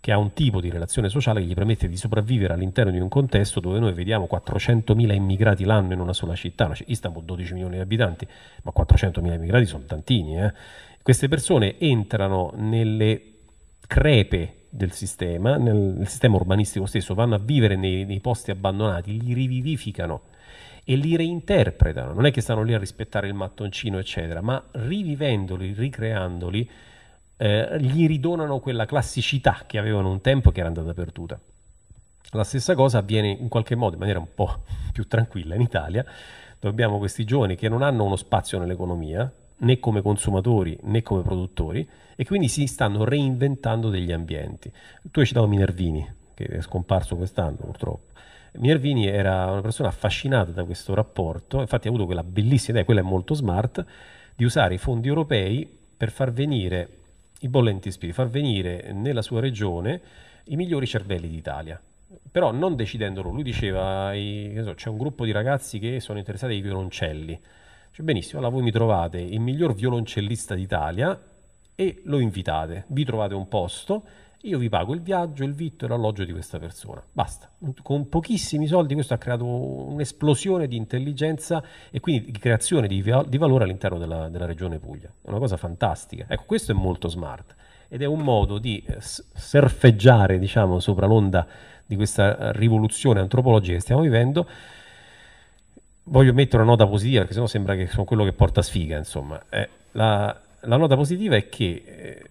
che ha un tipo di relazione sociale che gli permette di sopravvivere all'interno di un contesto dove noi vediamo 400.000 immigrati l'anno in una sola città, No, cioè, Istanbul 12 milioni di abitanti, ma 400.000 immigrati sono tantini. Eh? Queste persone entrano nelle crepe del sistema, nel, nel, sistema urbanistico stesso, vanno a vivere nei, nei, posti abbandonati, li rivivificano e li reinterpretano. Non è che stanno lì a rispettare il mattoncino, eccetera, ma rivivendoli, ricreandoli, eh, gli ridonano quella classicità che avevano un tempo e che era andata perduta. La stessa cosa avviene in qualche modo, in maniera un po' più tranquilla in Italia, dove abbiamo questi giovani che non hanno uno spazio nell'economia, né come consumatori né come produttori, e quindi si stanno reinventando degli ambienti. Tu hai citato Minervini, che è scomparso quest'anno purtroppo. Minervini era una persona affascinata da questo rapporto, infatti ha avuto quella bellissima idea, quella è molto smart, di usare i fondi europei per far venire i bollenti ispiri, far venire nella sua regione i migliori cervelli d'Italia. Però non decidendolo, lui diceva, so, c'è un gruppo di ragazzi che sono interessati ai violoncelli. Cioè, benissimo, allora voi mi trovate il miglior violoncellista d'Italia e lo invitate, vi trovate un posto io vi pago il viaggio, il vitto e l'alloggio di questa persona. Basta. Con pochissimi soldi questo ha creato un'esplosione di intelligenza e quindi di creazione di, di valore all'interno della, della, regione Puglia. È una cosa fantastica. Ecco, questo è molto smart ed è un modo di eh, surfeggiare, diciamo, sopra l'onda di questa eh, rivoluzione antropologica che stiamo vivendo voglio mettere una nota positiva perché sennò sembra che sono quello che porta sfiga, insomma. Eh, la, la, nota positiva è che eh,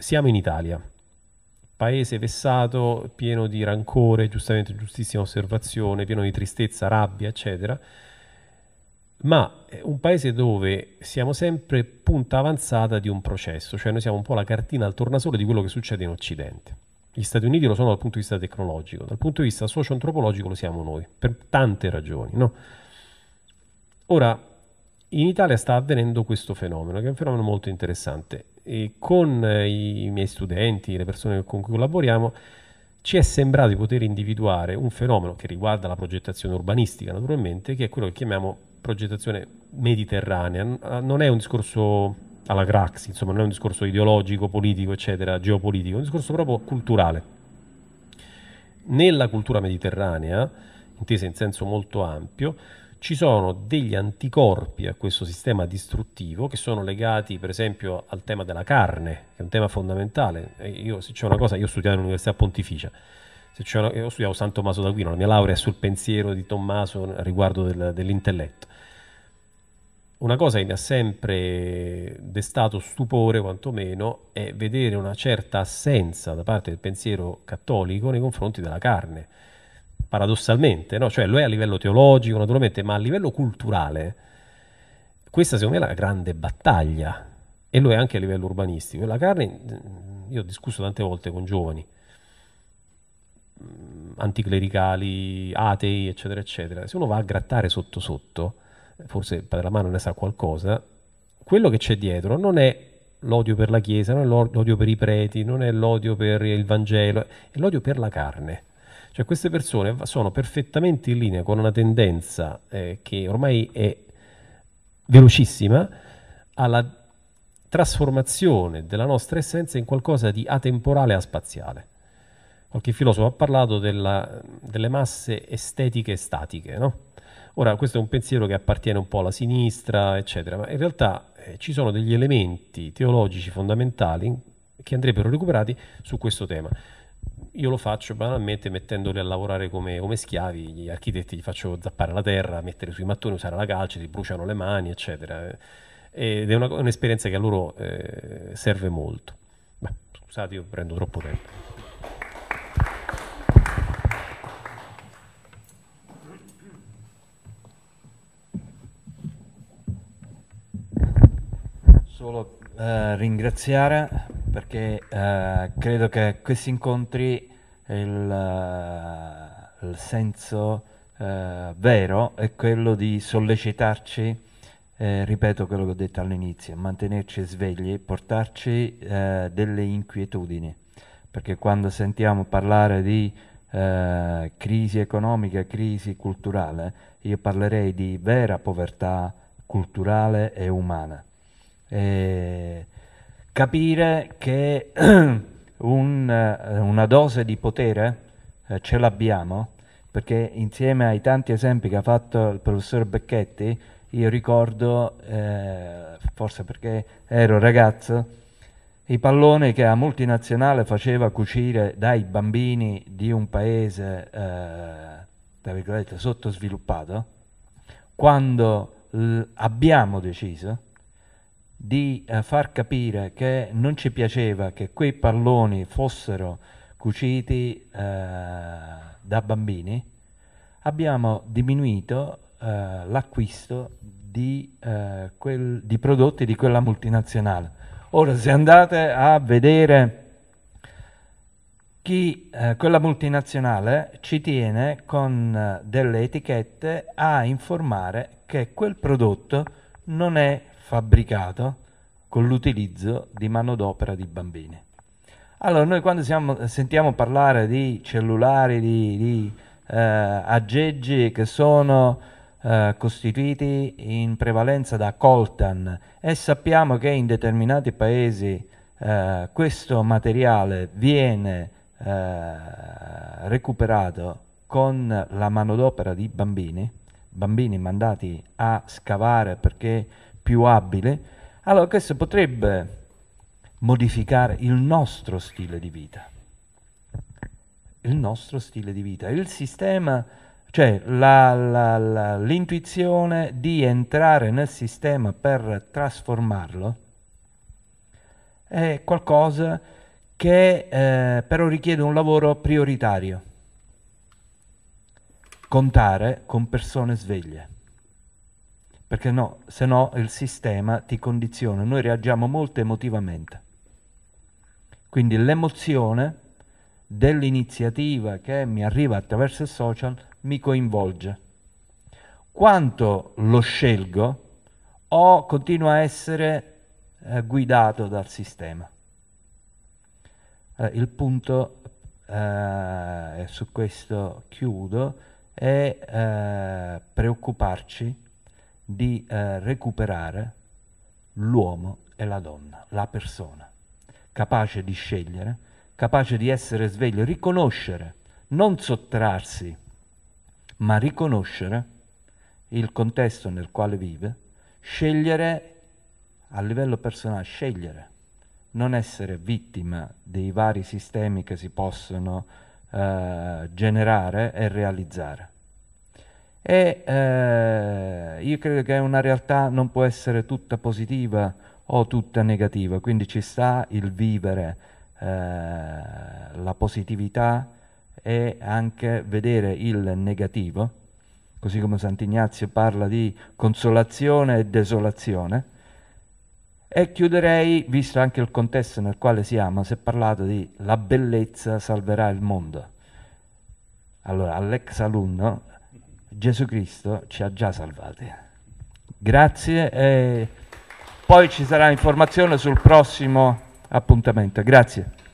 siamo in Italia, paese vessato, pieno di rancore, giustamente giustissima osservazione, pieno di tristezza, rabbia, eccetera, ma eh, un paese dove siamo sempre punta avanzata di un processo, cioè noi siamo un po' la cartina al tornasole di quello che succede in Occidente. Gli Stati Uniti lo sono dal punto di vista tecnologico, dal punto di vista socio-antropologico lo siamo noi, per tante ragioni. No? Ora, in Italia sta avvenendo questo fenomeno, che è un fenomeno molto interessante e con eh, i miei studenti, le persone con cui collaboriamo, ci è sembrato di poter individuare un fenomeno che riguarda la progettazione urbanistica naturalmente, che è quello che chiamiamo progettazione mediterranea. Ah, non è un discorso alla Craxi, insomma, non è un discorso ideologico, politico, eccetera, geopolitico, è un discorso proprio culturale. Nella cultura mediterranea, intesa in senso molto ampio, ci sono degli anticorpi a questo sistema distruttivo che sono legati per esempio al tema della carne, che è un tema fondamentale. Io, se c'è una cosa, io ho studiato all'Università Pontificia, se una, ho studiato San Tommaso d'Aquino, la mia laurea è sul pensiero di Tommaso riguardo del, dell'intelletto. Una cosa che mi ha sempre destato stupore, quantomeno, è vedere una certa assenza da parte del pensiero cattolico nei confronti della carne paradossalmente, no? cioè lo è a livello teologico naturalmente, ma a livello culturale questa secondo me è la grande battaglia e lo è anche a livello urbanistico. La carne, io ho discusso tante volte con giovani, anticlericali, atei, eccetera, eccetera. Se uno va a grattare sotto sotto, forse la mano ne sa qualcosa, quello che c'è dietro non è l'odio per la Chiesa, non è l'odio per i preti, non è l'odio per il Vangelo, è l'odio per la carne. Cioè queste persone sono perfettamente in linea con una tendenza eh, che ormai è velocissima alla trasformazione della nostra essenza in qualcosa di atemporale e spaziale. Qualche filosofo ha parlato della, delle masse estetiche e statiche, no? Ora, questo è un pensiero che appartiene un po' alla sinistra, eccetera, ma in realtà eh, ci sono degli elementi teologici fondamentali che andrebbero recuperati su questo tema io lo faccio banalmente mettendoli a lavorare come, come, schiavi, gli architetti gli faccio zappare la terra, mettere sui mattoni, usare la calce, si bruciano le mani, eccetera. Ed è una, un'esperienza che a loro eh, serve molto. Beh, scusate, io prendo troppo tempo. Solo eh, ringraziare perché eh, credo che questi incontri il, eh, il senso eh, vero è quello di sollecitarci, ripeto quello che ho detto all'inizio, mantenerci svegli, portarci eh, delle inquietudini, perché quando sentiamo parlare di eh, crisi economica, crisi culturale, io parlerei di vera povertà culturale e umana eh, capire che un, eh, una dose di potere eh, ce l'abbiamo, perché insieme ai tanti esempi che ha fatto il professor Becchetti, io ricordo, eh, forse perché ero ragazzo, i palloni che la multinazionale faceva cucire dai bambini di un paese, eh, tra virgolette, sottosviluppato, quando l- abbiamo deciso di eh, far capire che non ci piaceva che quei palloni fossero cuciti eh, da bambini, abbiamo diminuito eh, l'acquisto di, eh, quel, di prodotti di quella multinazionale. Ora, se andate a vedere chi eh, quella multinazionale ci tiene con eh, delle etichette a informare che quel prodotto non è fabbricato con l'utilizzo di manodopera di bambini. Allora, noi quando siamo, sentiamo parlare di cellulari, di, di eh, aggeggi che sono eh, costituiti in prevalenza da coltan e sappiamo che in determinati paesi eh, questo materiale viene eh, recuperato con la manodopera di bambini, bambini mandati a scavare perché più abile, allora questo potrebbe modificare il nostro stile di vita. Il nostro stile di vita, il sistema, cioè la, la, la, l'intuizione di entrare nel sistema per trasformarlo è qualcosa che eh, però richiede un lavoro prioritario. Contare con persone sveglie perché no, se no il sistema ti condiziona, noi reagiamo molto emotivamente. Quindi l'emozione dell'iniziativa che mi arriva attraverso i social mi coinvolge. Quanto lo scelgo o continuo a essere eh, guidato dal sistema? Allora, eh, il punto, eh, e su questo chiudo, è eh, preoccuparci di eh, recuperare l'uomo e la donna, la persona, capace di scegliere, capace di essere sveglio, riconoscere, non sottrarsi, ma riconoscere il contesto nel quale vive, scegliere a livello personale, scegliere, non essere vittima dei vari sistemi che si possono eh, generare e realizzare e eh, io credo che una realtà non può essere tutta positiva o tutta negativa, quindi ci sta il vivere eh, la positività e anche vedere il negativo, così come Sant'Ignazio parla di consolazione e desolazione. E chiuderei, visto anche il contesto nel quale siamo, si è parlato di la bellezza salverà il mondo. Allora, all'ex alunno Gesù Cristo ci ha già salvati. Grazie e poi ci sarà informazione sul prossimo appuntamento. Grazie.